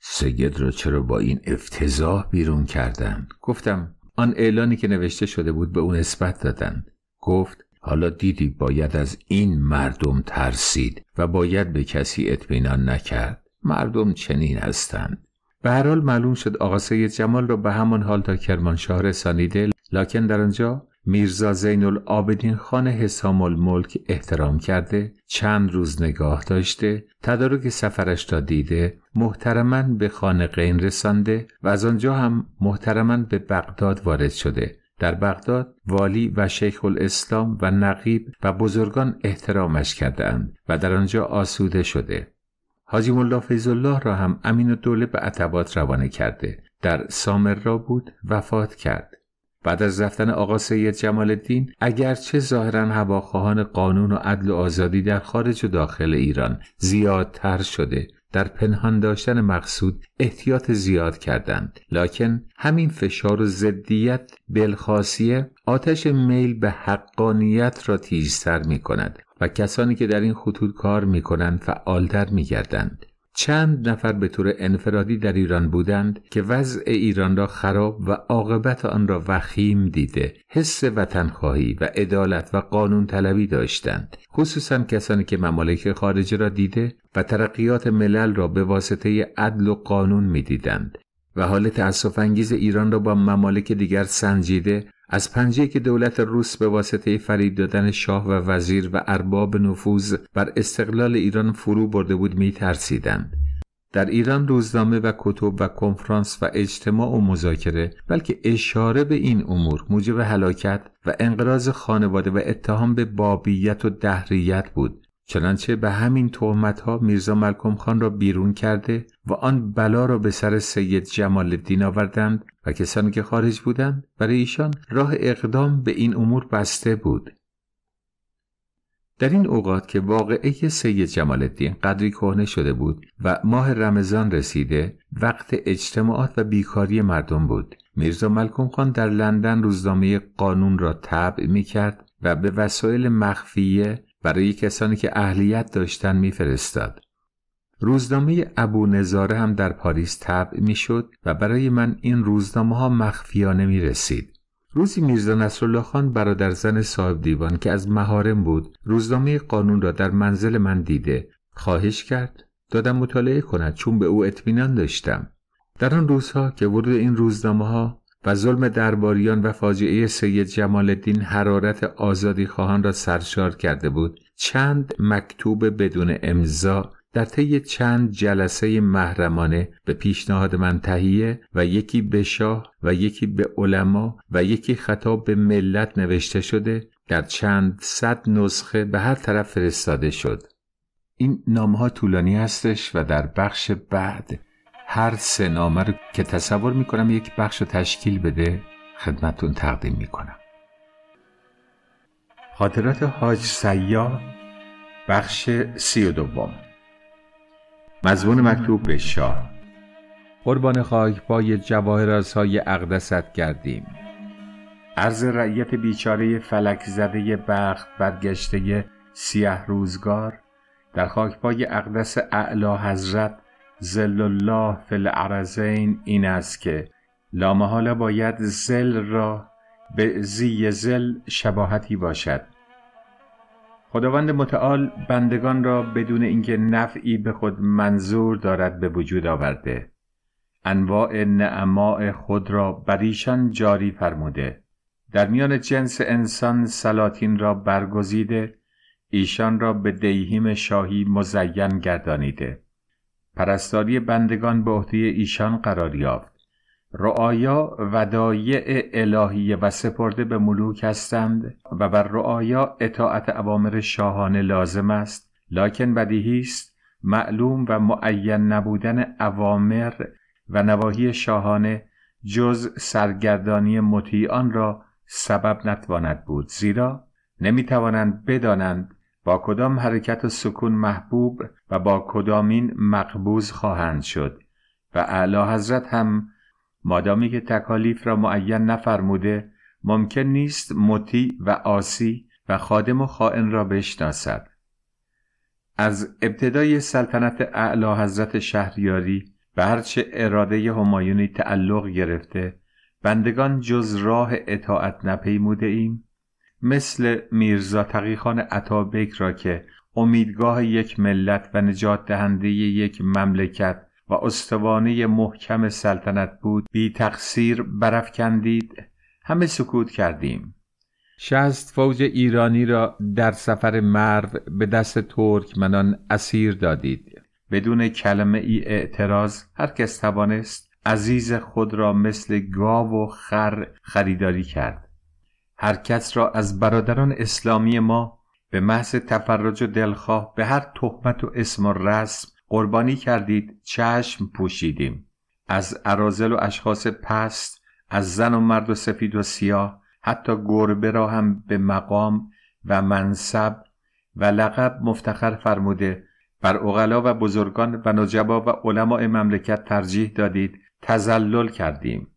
سید را چرا با این افتضاح بیرون کردند؟ گفتم آن اعلانی که نوشته شده بود به او نسبت دادند گفت حالا دیدی باید از این مردم ترسید و باید به کسی اطمینان نکرد مردم چنین هستند به هر حال معلوم شد آقا سید جمال را به همان حال تا کرمانشاه رسانیده لکن در آنجا میرزا زین العابدین خان حسام الملک احترام کرده چند روز نگاه داشته تدارک سفرش را دیده محترما به خانه قین رسانده و از آنجا هم محترما به بغداد وارد شده در بغداد والی و شیخ الاسلام و نقیب و بزرگان احترامش کردهاند و در آنجا آسوده شده حاجی الله فیض الله را هم امین الدوله به عتبات روانه کرده در سامر را بود وفات کرد بعد از رفتن آقا سید جمال الدین اگرچه ظاهرا هواخواهان قانون و عدل و آزادی در خارج و داخل ایران زیادتر شده در پنهان داشتن مقصود احتیاط زیاد کردند لکن همین فشار و ضدیت بلخاصیه آتش میل به حقانیت را تیزتر می کند و کسانی که در این خطوط کار می کنند فعالتر می گردند چند نفر به طور انفرادی در ایران بودند که وضع ایران را خراب و عاقبت آن را وخیم دیده حس وطنخواهی و عدالت و قانون طلبی داشتند خصوصا کسانی که ممالک خارجه را دیده و ترقیات ملل را به واسطه عدل و قانون میدیدند و حال تأسف انگیز ایران را با ممالک دیگر سنجیده از پنجه که دولت روس به واسطه فرید دادن شاه و وزیر و ارباب نفوذ بر استقلال ایران فرو برده بود می ترسیدند. در ایران روزنامه و کتب و کنفرانس و اجتماع و مذاکره بلکه اشاره به این امور موجب هلاکت و انقراض خانواده و اتهام به بابیت و دهریت بود چنانچه به همین تهمت میرزا ملکم خان را بیرون کرده و آن بلا را به سر سید جمال الدین آوردند و کسانی که خارج بودند برای ایشان راه اقدام به این امور بسته بود در این اوقات که واقعه سید جمال الدین قدری کهنه شده بود و ماه رمضان رسیده وقت اجتماعات و بیکاری مردم بود میرزا ملکم خان در لندن روزنامه قانون را طبع می کرد و به وسایل مخفیه برای کسانی که اهلیت داشتن میفرستاد. روزنامه ابو نظاره هم در پاریس طبع میشد و برای من این روزنامه ها مخفیانه می رسید. روزی میرزا نصرالله خان برادر زن صاحب دیوان که از مهارم بود روزنامه قانون را در منزل من دیده خواهش کرد دادم مطالعه کند چون به او اطمینان داشتم در آن روزها که ورود این روزنامه ها و ظلم درباریان و فاجعه سید جمال الدین حرارت آزادی خواهان را سرشار کرده بود چند مکتوب بدون امضا در طی چند جلسه محرمانه به پیشنهاد من تهیه و یکی به شاه و یکی به علما و یکی خطاب به ملت نوشته شده در چند صد نسخه به هر طرف فرستاده شد این نامه طولانی هستش و در بخش بعد هر سه نامه رو که تصور میکنم یک بخش رو تشکیل بده خدمتون تقدیم میکنم خاطرات حاج سیا بخش سی و دوم مضمون مکتوب به شاه قربان خاک جواهر های اقدست کردیم عرض رعیت بیچاره فلک زده بخت برگشته سیه روزگار در خاک پای اقدس اعلا حضرت زل الله فی العرضین این است که لامحاله باید زل را به زی زل شباهتی باشد خداوند متعال بندگان را بدون اینکه نفعی به خود منظور دارد به وجود آورده انواع نعماء خود را بر ایشان جاری فرموده در میان جنس انسان سلاطین را برگزیده ایشان را به دیهیم شاهی مزین گردانیده پرستاری بندگان به عهده ایشان قرار یافت رعایا ودایع الهیه و سپرده به ملوک هستند و بر رعایا اطاعت عوامر شاهانه لازم است لکن بدیهی است معلوم و معین نبودن عوامر و نواهی شاهانه جز سرگردانی مطیعان را سبب نتواند بود زیرا نمیتوانند بدانند با کدام حرکت و سکون محبوب و با کدامین مقبوز خواهند شد و اعلی حضرت هم مادامی که تکالیف را معین نفرموده ممکن نیست مطیع و آسی و خادم و خائن را بشناسد از ابتدای سلطنت اعلی حضرت شهریاری به هرچه اراده همایونی تعلق گرفته بندگان جز راه اطاعت نپیموده ایم مثل میرزا تقیخان عطابک را که امیدگاه یک ملت و نجات دهنده یک مملکت و استوانه محکم سلطنت بود بی تقصیر برف همه سکوت کردیم شست فوج ایرانی را در سفر مرو به دست ترک منان اسیر دادید بدون کلمه ای اعتراض هر کس توانست عزیز خود را مثل گاو و خر خریداری کرد هر کس را از برادران اسلامی ما به محض تفرج و دلخواه به هر تهمت و اسم و رسم قربانی کردید چشم پوشیدیم از ارازل و اشخاص پست از زن و مرد و سفید و سیاه حتی گربه را هم به مقام و منصب و لقب مفتخر فرموده بر اغلا و بزرگان و نجبا و علماء مملکت ترجیح دادید تزلل کردیم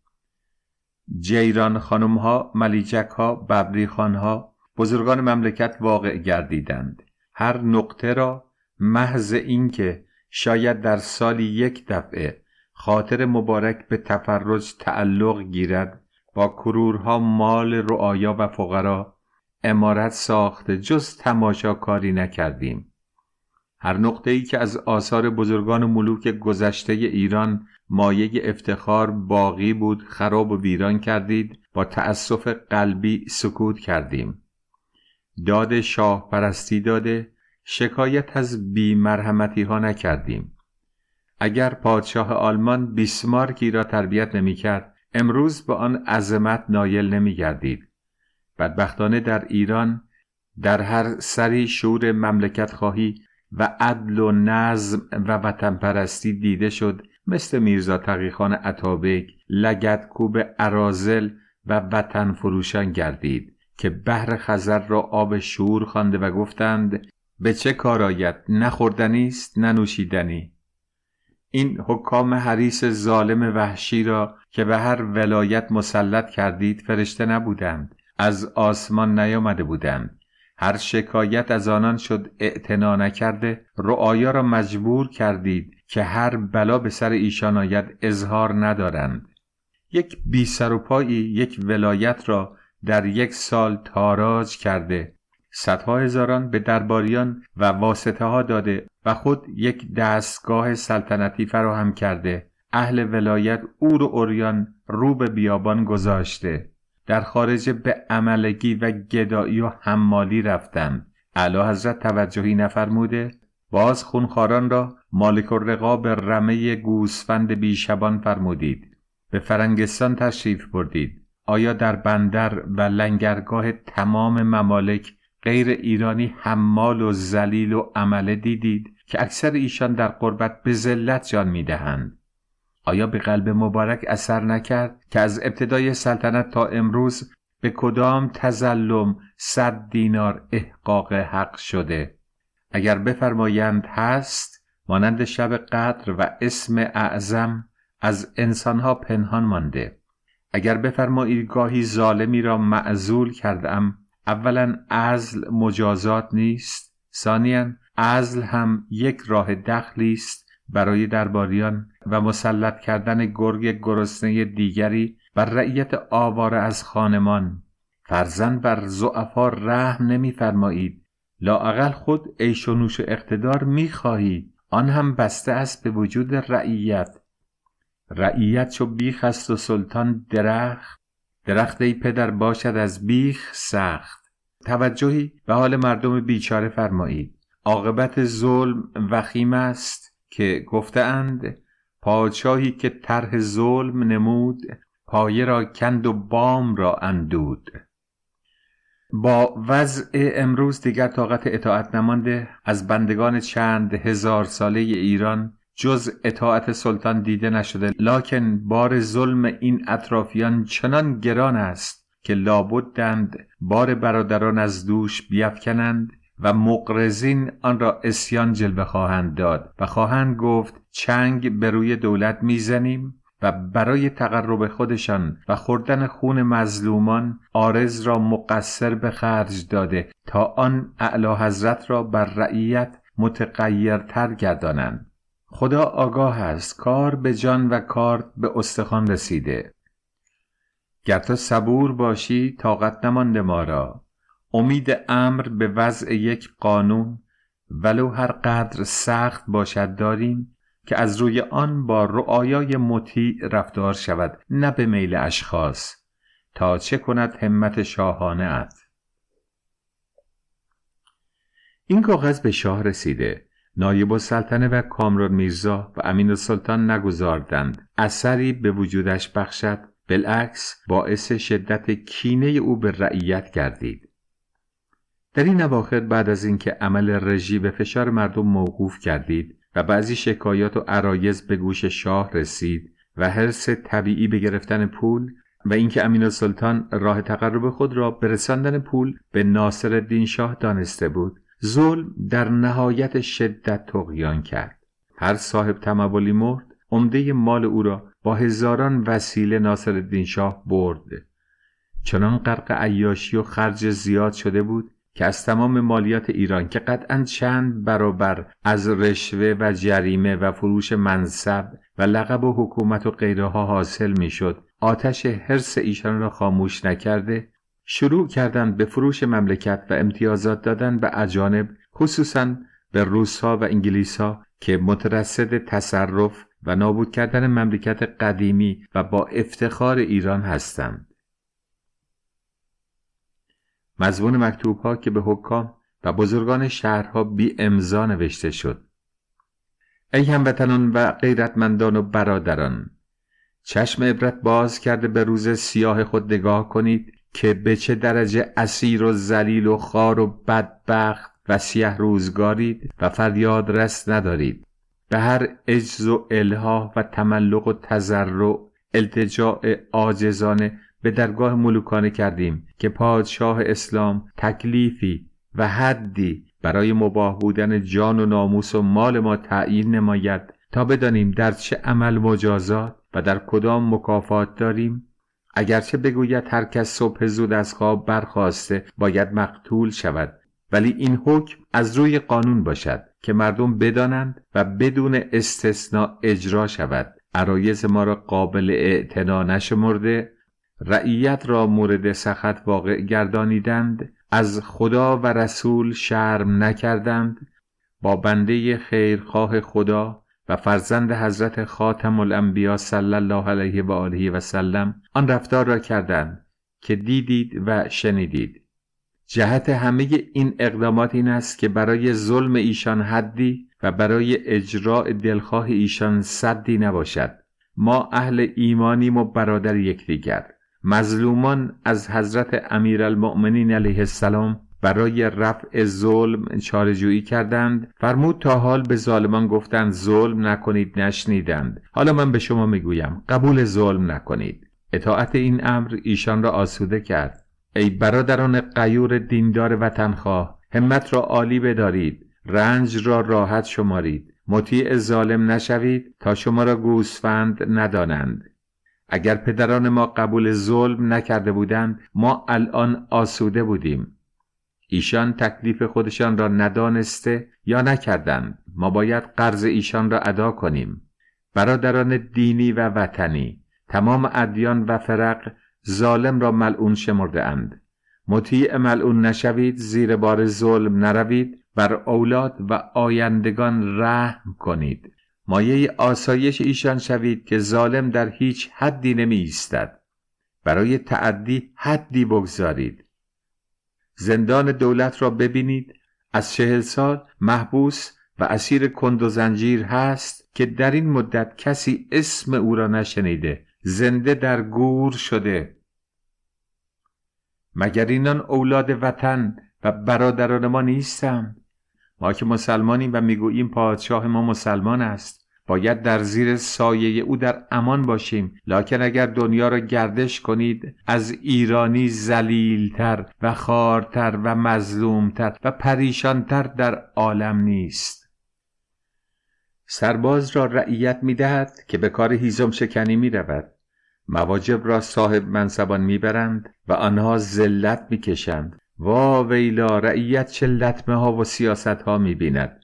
جیران خانم ها، ملیجک ها، ببری خان ها بزرگان مملکت واقع گردیدند هر نقطه را محض اینکه شاید در سالی یک دفعه خاطر مبارک به تفرج تعلق گیرد با کرورها مال رعایا و فقرا امارت ساخته جز تماشاکاری نکردیم هر نقطه ای که از آثار بزرگان ملوک گذشته ایران مایه افتخار باقی بود خراب و ویران کردید با تأسف قلبی سکوت کردیم داد شاه پرستی داده شکایت از مرحمتی ها نکردیم اگر پادشاه آلمان بیسمارکی را تربیت نمی کرد امروز به آن عظمت نایل نمی گردید بدبختانه در ایران در هر سری شور مملکت خواهی و عدل و نظم و وطن پرستی دیده شد مثل میرزا تقیخان لگت لگتکوب ارازل و وطن فروشان گردید که بحر خزر را آب شور خوانده و گفتند به چه کار آید نخوردنی است ننوشیدنی این حکام حریس ظالم وحشی را که به هر ولایت مسلط کردید فرشته نبودند از آسمان نیامده بودند هر شکایت از آنان شد اعتنا نکرده رعایا را مجبور کردید که هر بلا به سر ایشان آید اظهار ندارند یک بی و پایی یک ولایت را در یک سال تاراج کرده صدها هزاران به درباریان و واسطه ها داده و خود یک دستگاه سلطنتی فراهم کرده اهل ولایت او و اوریان رو به بیابان گذاشته در خارج به عملگی و گدایی و حمالی رفتم علا حضرت توجهی نفرموده باز خونخاران را مالک و رقاب رمه گوسفند بیشبان فرمودید به فرنگستان تشریف بردید آیا در بندر و لنگرگاه تمام ممالک غیر ایرانی حمال و زلیل و عمله دیدید که اکثر ایشان در قربت به ذلت جان میدهند آیا به قلب مبارک اثر نکرد که از ابتدای سلطنت تا امروز به کدام تزلم صد دینار احقاق حق شده اگر بفرمایند هست مانند شب قدر و اسم اعظم از انسانها پنهان مانده اگر بفرمایید گاهی ظالمی را معزول کردم اولا ازل مجازات نیست ثانیا ازل هم یک راه دخلی است برای درباریان و مسلط کردن گرگ گرسنه دیگری بر رعیت آواره از خانمان فرزن بر زعفا رحم نمیفرمایید لااقل خود عیش و نوش و اقتدار میخواهید آن هم بسته است به وجود رعیت رعیت چو بیخ است و سلطان درخت درخت ای پدر باشد از بیخ سخت توجهی به حال مردم بیچاره فرمایید عاقبت ظلم وخیم است که گفتهاند پادشاهی که طرح ظلم نمود پایه را کند و بام را اندود با وضع امروز دیگر طاقت اطاعت نمانده از بندگان چند هزار ساله ایران جز اطاعت سلطان دیده نشده لکن بار ظلم این اطرافیان چنان گران است که لابدند بار برادران از دوش بیفکنند و مقرزین آن را اسیان جلوه خواهند داد و خواهند گفت چنگ به روی دولت میزنیم و برای تقرب خودشان و خوردن خون مظلومان آرز را مقصر به خرج داده تا آن اعلی حضرت را بر رعیت متقیرتر گردانند خدا آگاه است کار به جان و کار به استخوان رسیده گر تو صبور باشی طاقت نمانده ما را امید امر به وضع یک قانون ولو هر قدر سخت باشد داریم که از روی آن با رعایای مطیع رفتار شود نه به میل اشخاص تا چه کند همت شاهانه ات این کاغذ به شاه رسیده نایب السلطنه و کامران میرزا و امین السلطان نگذاردند اثری به وجودش بخشد بالعکس باعث شدت کینه او به رعیت گردید در این اواخر بعد از اینکه عمل رژی به فشار مردم موقوف کردید و بعضی شکایات و عرایز به گوش شاه رسید و حرس طبیعی به گرفتن پول و اینکه امین السلطان راه تقرب خود را به رساندن پول به ناصر الدین شاه دانسته بود ظلم در نهایت شدت تقیان کرد هر صاحب تمولی مرد عمده مال او را با هزاران وسیله ناصر الدین شاه برد چنان غرق عیاشی و خرج زیاد شده بود که از تمام مالیات ایران که قطعا چند برابر از رشوه و جریمه و فروش منصب و لقب و حکومت و غیره ها حاصل میشد آتش حرس ایشان را خاموش نکرده شروع کردند به فروش مملکت و امتیازات دادن به اجانب خصوصا به ها و ها که مترصد تصرف و نابود کردن مملکت قدیمی و با افتخار ایران هستند مضمون مکتوب ها که به حکام و بزرگان شهرها بی امضا نوشته شد ای هموطنان و غیرتمندان و برادران چشم عبرت باز کرده به روز سیاه خود نگاه کنید که به چه درجه اسیر و زلیل و خار و بدبخت و سیه روزگارید و فریاد رس ندارید به هر اجز و الها و تملق و تزرع التجاع آجزانه به درگاه ملوکانه کردیم که پادشاه اسلام تکلیفی و حدی برای مباه بودن جان و ناموس و مال ما تعیین نماید تا بدانیم در چه عمل مجازات و در کدام مکافات داریم اگرچه بگوید هر کس صبح زود از خواب برخواسته باید مقتول شود ولی این حکم از روی قانون باشد که مردم بدانند و بدون استثنا اجرا شود عرایز ما را قابل اعتنا نشمرده رعیت را مورد سخت واقع گردانیدند از خدا و رسول شرم نکردند با بنده خیرخواه خدا و فرزند حضرت خاتم الانبیا صلی الله علیه و آله و سلم آن رفتار را کردند که دیدید و شنیدید جهت همه این اقدامات این است که برای ظلم ایشان حدی و برای اجراع دلخواه ایشان صدی نباشد ما اهل ایمانیم و برادر یکدیگر مظلومان از حضرت امیرالمؤمنین علیه السلام برای رفع ظلم چارجویی کردند فرمود تا حال به ظالمان گفتند ظلم نکنید نشنیدند حالا من به شما میگویم قبول ظلم نکنید اطاعت این امر ایشان را آسوده کرد ای برادران قیور دیندار وطنخواه همت را عالی بدارید رنج را راحت شمارید مطیع ظالم نشوید تا شما را گوسفند ندانند اگر پدران ما قبول ظلم نکرده بودند ما الان آسوده بودیم ایشان تکلیف خودشان را ندانسته یا نکردند ما باید قرض ایشان را ادا کنیم برادران دینی و وطنی تمام ادیان و فرق ظالم را ملعون شمرده اند مطیع ملعون نشوید زیر بار ظلم نروید بر اولاد و آیندگان رحم کنید مایه آسایش ایشان شوید که ظالم در هیچ حدی نمی ایستد برای تعدی حدی بگذارید زندان دولت را ببینید از چهل سال محبوس و اسیر کند و زنجیر هست که در این مدت کسی اسم او را نشنیده زنده در گور شده مگر اینان اولاد وطن و برادران ما نیستم ما که مسلمانیم و میگوییم پادشاه ما مسلمان است باید در زیر سایه او در امان باشیم لکن اگر دنیا را گردش کنید از ایرانی زلیلتر و خارتر و مظلومتر و پریشانتر در عالم نیست سرباز را رعیت می دهد که به کار هیزم شکنی می رود مواجب را صاحب منصبان برند و آنها می کشند. وا ویلا رعیت چه لطمه ها و سیاست ها میبیند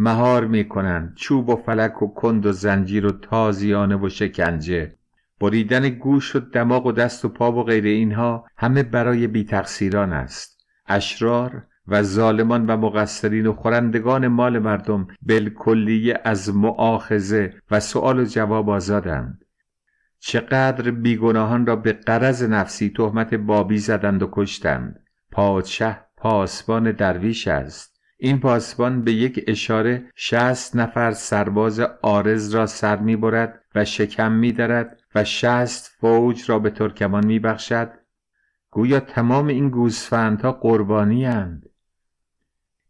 مهار میکنند چوب و فلک و کند و زنجیر و تازیانه و شکنجه بریدن گوش و دماغ و دست و پا و غیر اینها همه برای بی تقصیران است اشرار و ظالمان و مقصرین و خورندگان مال مردم بالکلیه از معاخزه و سؤال و جواب آزادند چقدر بیگناهان را به قرض نفسی تهمت بابی زدند و کشتند پادشه پاسبان درویش است این پاسبان به یک اشاره شهست نفر سرباز آرز را سر می برد و شکم می درد و شهست فوج را به ترکمان می بخشد گویا تمام این گوسفندها قربانی هند.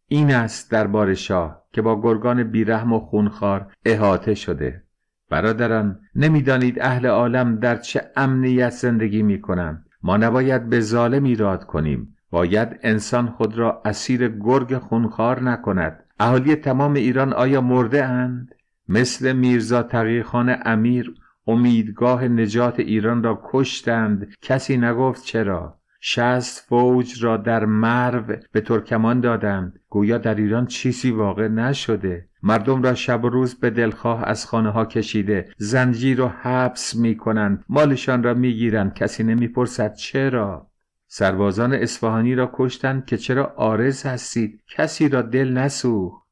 این است دربار شاه که با گرگان بیرحم و خونخوار احاطه شده برادران نمیدانید اهل عالم در چه امنیت زندگی می کنند ما نباید به ظالم ایراد کنیم باید انسان خود را اسیر گرگ خونخوار نکند اهالی تمام ایران آیا مرده اند؟ مثل میرزا تقیخان امیر امیدگاه نجات ایران را کشتند کسی نگفت چرا شست فوج را در مرو به ترکمان دادند گویا در ایران چیزی واقع نشده مردم را شب و روز به دلخواه از خانه ها کشیده زنجیر و حبس می کنند مالشان را می گیرند کسی نمیپرسد چرا سربازان اصفهانی را کشتند که چرا آرز هستید کسی را دل نسوخ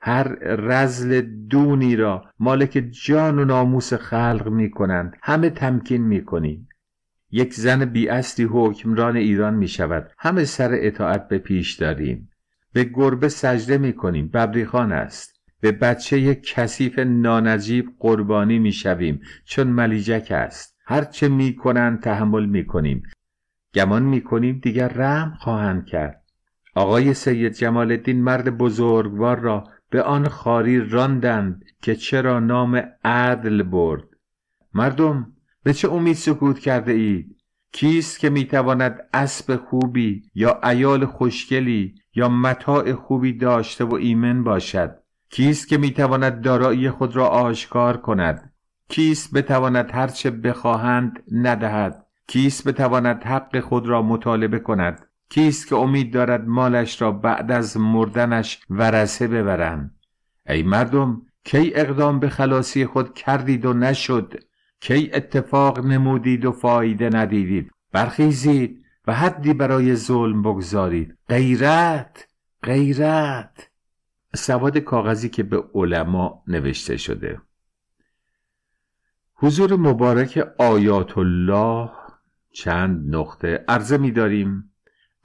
هر رزل دونی را مالک جان و ناموس خلق می کنند همه تمکین می کنیم یک زن بی اصلی حکمران ایران می شود همه سر اطاعت به پیش داریم به گربه سجده می کنیم ببریخان است به بچه کثیف نانجیب قربانی می شویم چون ملیجک است هرچه میکنند تحمل میکنیم گمان میکنیم دیگر رحم خواهند کرد آقای سید جمال الدین مرد بزرگوار را به آن خاری راندند که چرا نام عدل برد مردم به چه امید سکوت کرده اید کیست که میتواند اسب خوبی یا ایال خوشگلی یا متاع خوبی داشته و ایمن باشد کیست که میتواند دارایی خود را آشکار کند کیست بتواند هرچه بخواهند ندهد کیست بتواند حق خود را مطالبه کند کیست که امید دارد مالش را بعد از مردنش ورثه ببرند ای مردم کی اقدام به خلاصی خود کردید و نشد کی اتفاق نمودید و فایده ندیدید برخیزید و حدی برای ظلم بگذارید غیرت غیرت سواد کاغذی که به علما نوشته شده حضور مبارک آیات الله چند نقطه عرضه می داریم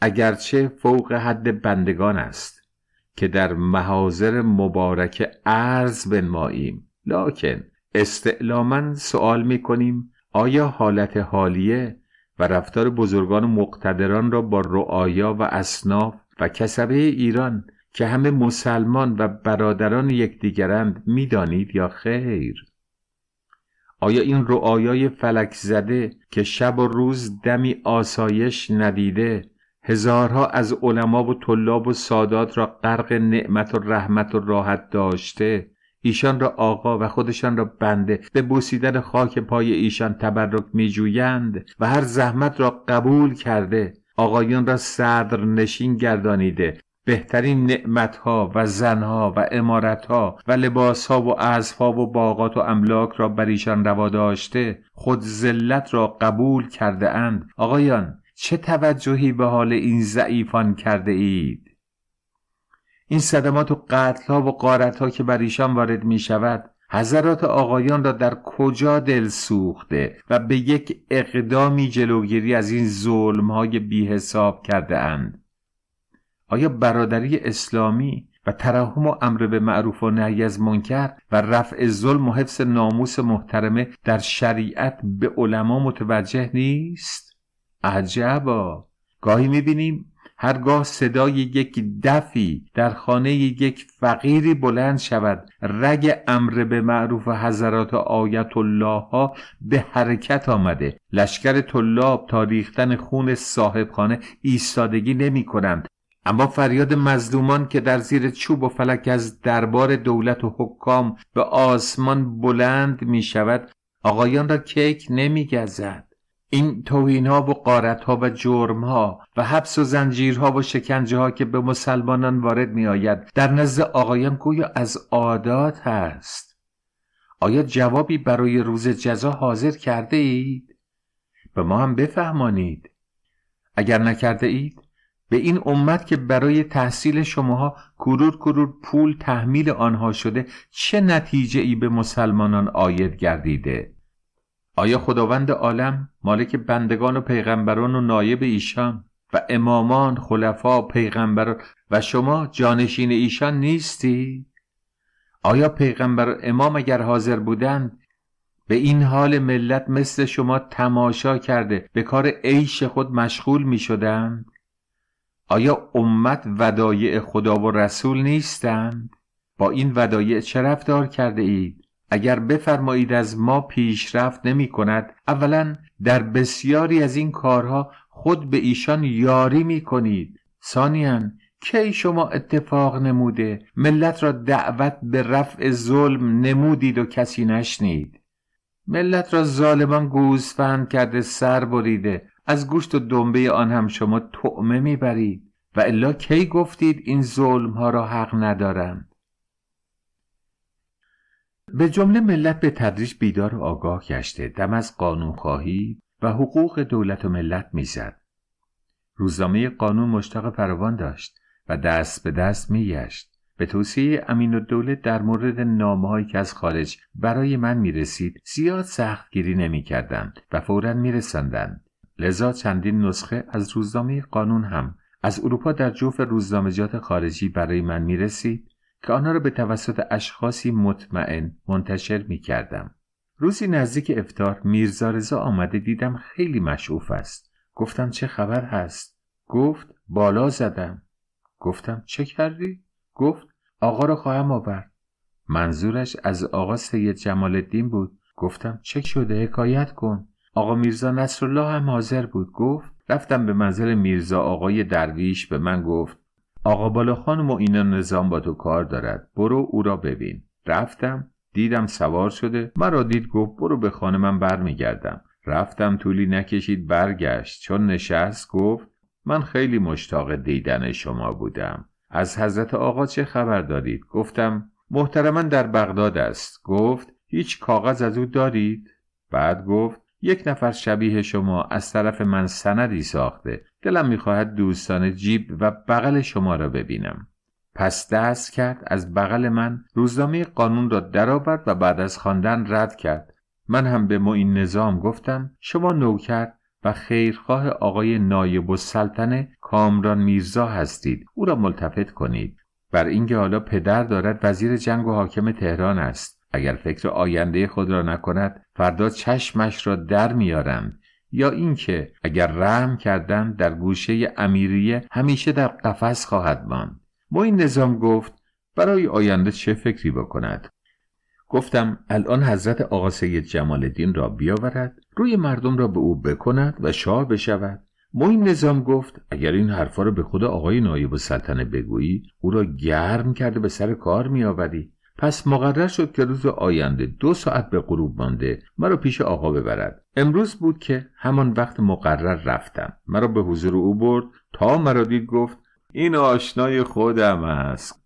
اگرچه فوق حد بندگان است که در محاضر مبارک عرض بنماییم لکن استعلاما سوال می کنیم آیا حالت حالیه و رفتار بزرگان مقتدران را با رعایا و اصناف و کسبه ایران که همه مسلمان و برادران یکدیگرند میدانید یا خیر آیا این رؤایای فلک زده که شب و روز دمی آسایش ندیده هزارها از علما و طلاب و سادات را غرق نعمت و رحمت و راحت داشته ایشان را آقا و خودشان را بنده به بوسیدن خاک پای ایشان تبرک میجویند و هر زحمت را قبول کرده آقایان را صدر نشین گردانیده بهترین ها و زنها و ها و ها و ها و باغات و املاک را بر ایشان روا داشته خود ذلت را قبول کرده اند آقایان چه توجهی به حال این ضعیفان کرده اید این صدمات و ها و ها که بر ایشان وارد می شود حضرات آقایان را در کجا دل سوخته و به یک اقدامی جلوگیری از این ظلم های بیحساب کرده اند آیا برادری اسلامی و ترحم و امر به معروف و نهی از منکر و رفع ظلم و حفظ ناموس محترمه در شریعت به علما متوجه نیست عجبا گاهی میبینیم هرگاه صدای یک دفی در خانه یک فقیری بلند شود رگ امر به معروف حضرات آیت الله ها به حرکت آمده لشکر طلاب تا ریختن خون خانه ایستادگی نمی کنند اما فریاد مظلومان که در زیر چوب و فلک از دربار دولت و حکام به آسمان بلند می شود آقایان را کیک نمی این توهین ها و قارت ها و جرم ها و حبس و زنجیرها و شکنجه ها که به مسلمانان وارد می آید در نزد آقایان گویا از عادات هست آیا جوابی برای روز جزا حاضر کرده اید؟ به ما هم بفهمانید اگر نکرده اید به این امت که برای تحصیل شماها کرور کرور پول تحمیل آنها شده چه نتیجه ای به مسلمانان آید گردیده آیا خداوند عالم مالک بندگان و پیغمبران و نایب ایشان و امامان خلفا پیغمبران و شما جانشین ایشان نیستی؟ آیا پیغمبر و امام اگر حاضر بودند به این حال ملت مثل شما تماشا کرده به کار عیش خود مشغول می شدند؟ آیا امت ودایع خدا و رسول نیستند؟ با این ودایع چه رفتار کرده اید؟ اگر بفرمایید از ما پیشرفت نمی کند اولا در بسیاری از این کارها خود به ایشان یاری می کنید که کی شما اتفاق نموده ملت را دعوت به رفع ظلم نمودید و کسی نشنید ملت را ظالمان گوزفند کرده سر بریده از گوشت و دنبه آن هم شما تعمه میبرید و الا کی گفتید این ظلم ها را حق ندارند به جمله ملت به تدریج بیدار و آگاه گشته دم از قانون خواهی و حقوق دولت و ملت میزد روزنامه قانون مشتاق فراوان داشت و دست به دست میگشت به توصیه امین دولت در مورد نامههایی که از خارج برای من میرسید زیاد سختگیری نمیکردم و فورا میرساندند لذا چندین نسخه از روزنامه قانون هم از اروپا در جوف روزنامهجات خارجی برای من می رسید که آنها را به توسط اشخاصی مطمئن منتشر می کردم. روزی نزدیک افتار میرزا رضا آمده دیدم خیلی مشعوف است. گفتم چه خبر هست؟ گفت بالا زدم. گفتم چه کردی؟ گفت آقا را خواهم آورد. منظورش از آقا سید جمال الدین بود. گفتم چه شده حکایت کن. آقا میرزا نصرالله هم حاضر بود گفت رفتم به منزل میرزا آقای درویش به من گفت آقا بالا خانم و اینا نظام با تو کار دارد برو او را ببین رفتم دیدم سوار شده مرا دید گفت برو به خانه من برمیگردم رفتم طولی نکشید برگشت چون نشست گفت من خیلی مشتاق دیدن شما بودم از حضرت آقا چه خبر دارید گفتم محترما در بغداد است گفت هیچ کاغذ از او دارید بعد گفت یک نفر شبیه شما از طرف من سندی ساخته دلم میخواهد دوستان جیب و بغل شما را ببینم پس دست کرد از بغل من روزنامه قانون را درآورد و بعد از خواندن رد کرد من هم به معین نظام گفتم شما نوکر و خیرخواه آقای نایب و سلطنه کامران میرزا هستید او را ملتفت کنید بر اینکه حالا پدر دارد وزیر جنگ و حاکم تهران است اگر فکر آینده خود را نکند فردا چشمش را در میارند یا اینکه اگر رحم کردند در گوشه امیریه همیشه در قفس خواهد ماند با این نظام گفت برای آینده چه فکری بکند گفتم الان حضرت آقا سید جمال الدین را بیاورد روی مردم را به او بکند و شاه بشود موین نظام گفت اگر این حرفا را به خود آقای نایب السلطنه بگویی او را گرم کرده به سر کار میآوری پس مقرر شد که روز آینده دو ساعت به غروب مانده مرا پیش آقا ببرد امروز بود که همان وقت مقرر رفتم مرا به حضور او برد تا مرا دید گفت این آشنای خودم است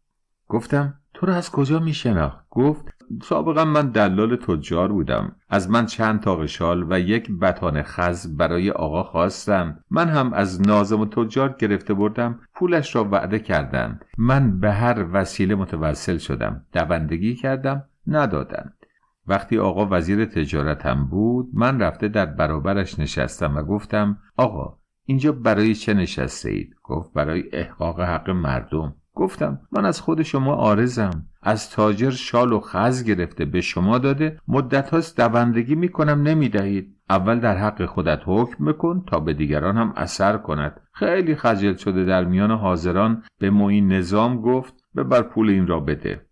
گفتم تو را از کجا می گفت سابقا من دلال تجار بودم از من چند تا قشال و یک بتان خز برای آقا خواستم من هم از نازم و تجار گرفته بردم پولش را وعده کردند من به هر وسیله متوسل شدم دوندگی کردم ندادند وقتی آقا وزیر تجارتم بود من رفته در برابرش نشستم و گفتم آقا اینجا برای چه نشسته اید؟ گفت برای احقاق حق مردم گفتم من از خود شما آرزم از تاجر شال و خز گرفته به شما داده مدت هاست دوندگی میکنم نمیدهید اول در حق خودت حکم میکن تا به دیگران هم اثر کند خیلی خجل شده در میان حاضران به معین نظام گفت ببر پول این را بده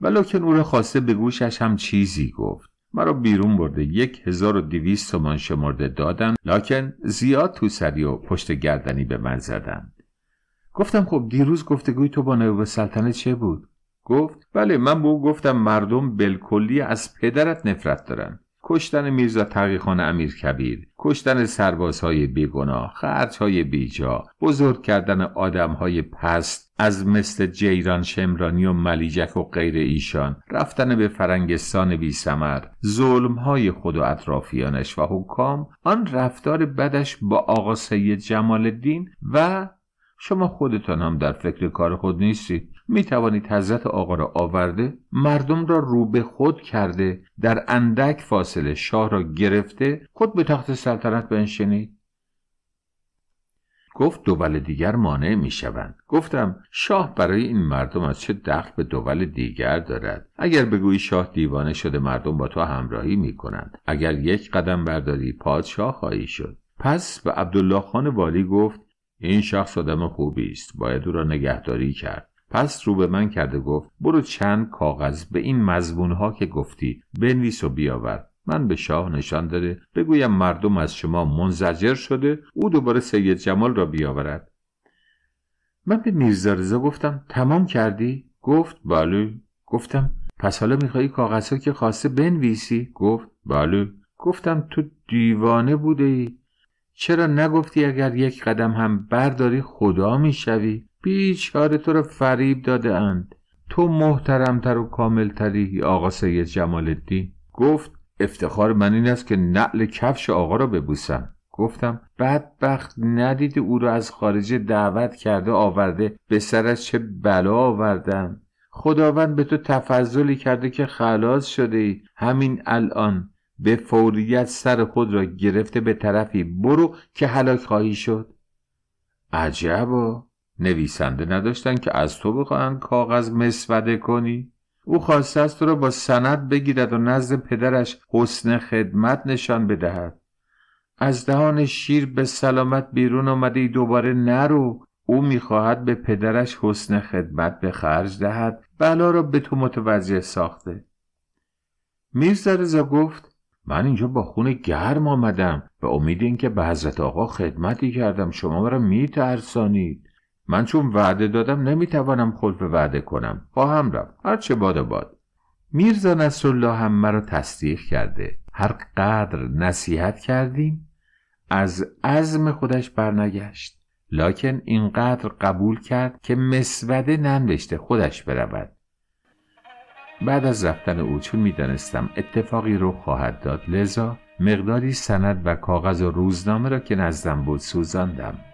ولکن او را خواسته به گوشش هم چیزی گفت مرا بیرون برده یک هزار و دویست تومان شمرده دادن لکن زیاد تو سری و پشت گردنی به من زدن گفتم خب دیروز گفتگوی تو با نایب سلطنه چه بود گفت بله من به او گفتم مردم بالکلی از پدرت نفرت دارن کشتن میرزا تقیخان امیر کبیر کشتن سربازهای بیگناه خرجهای بیجا بزرگ کردن آدمهای پست از مثل جیران شمرانی و ملیجک و غیر ایشان رفتن به فرنگستان بی سمر ظلم های خود و اطرافیانش و حکام آن رفتار بدش با آقا سید جمال الدین و شما خودتان هم در فکر کار خود نیستید می توانید حضرت آقا را آورده مردم را رو به خود کرده در اندک فاصله شاه را گرفته خود به تخت سلطنت بنشینید گفت دول دیگر مانع می شوند. گفتم شاه برای این مردم از چه دخل به دول دیگر دارد اگر بگویی شاه دیوانه شده مردم با تو همراهی می کنند اگر یک قدم برداری پادشاه خواهی شد پس به عبدالله خان والی گفت این شخص آدم خوبی است باید او را نگهداری کرد پس رو به من کرده گفت برو چند کاغذ به این ها که گفتی بنویس و بیاور من به شاه نشان داده بگویم مردم از شما منزجر شده او دوباره سید جمال را بیاورد من به میرزا گفتم تمام کردی گفت بله گفتم پس حالا میخوایی کاغذها که خواسته بنویسی گفت بله گفتم تو دیوانه بوده ای چرا نگفتی اگر یک قدم هم برداری خدا میشوی بیچاره تو را فریب داده اند تو محترمتر و کاملتری آقا سید جمال الدین گفت افتخار من این است که نعل کفش آقا را ببوسم گفتم بدبخت ندید او را از خارج دعوت کرده آورده به سرش چه بلا آوردم خداوند به تو تفضلی کرده که خلاص شده ای همین الان به فوریت سر خود را گرفته به طرفی برو که هلاک خواهی شد عجبا نویسنده نداشتن که از تو بخواهند کاغذ مسوده کنی او خواسته است تو را با سند بگیرد و نزد پدرش حسن خدمت نشان بدهد از دهان شیر به سلامت بیرون آمده ای دوباره نرو او میخواهد به پدرش حسن خدمت به خرج دهد بلا را به تو متوجه ساخته میرزا رضا گفت من اینجا با خون گرم آمدم به امید اینکه به حضرت آقا خدمتی کردم شما مرا میترسانید من چون وعده دادم نمیتوانم به وعده کنم با هم رفت هرچه باد باد میرزا نصرالله هم مرا تصدیق کرده هر قدر نصیحت کردیم از عزم خودش برنگشت لاکن اینقدر قبول کرد که مسوده ننوشته خودش برود بعد از رفتن او چون میدانستم اتفاقی رو خواهد داد لذا مقداری سند و کاغذ و روزنامه را که نزدم بود سوزاندم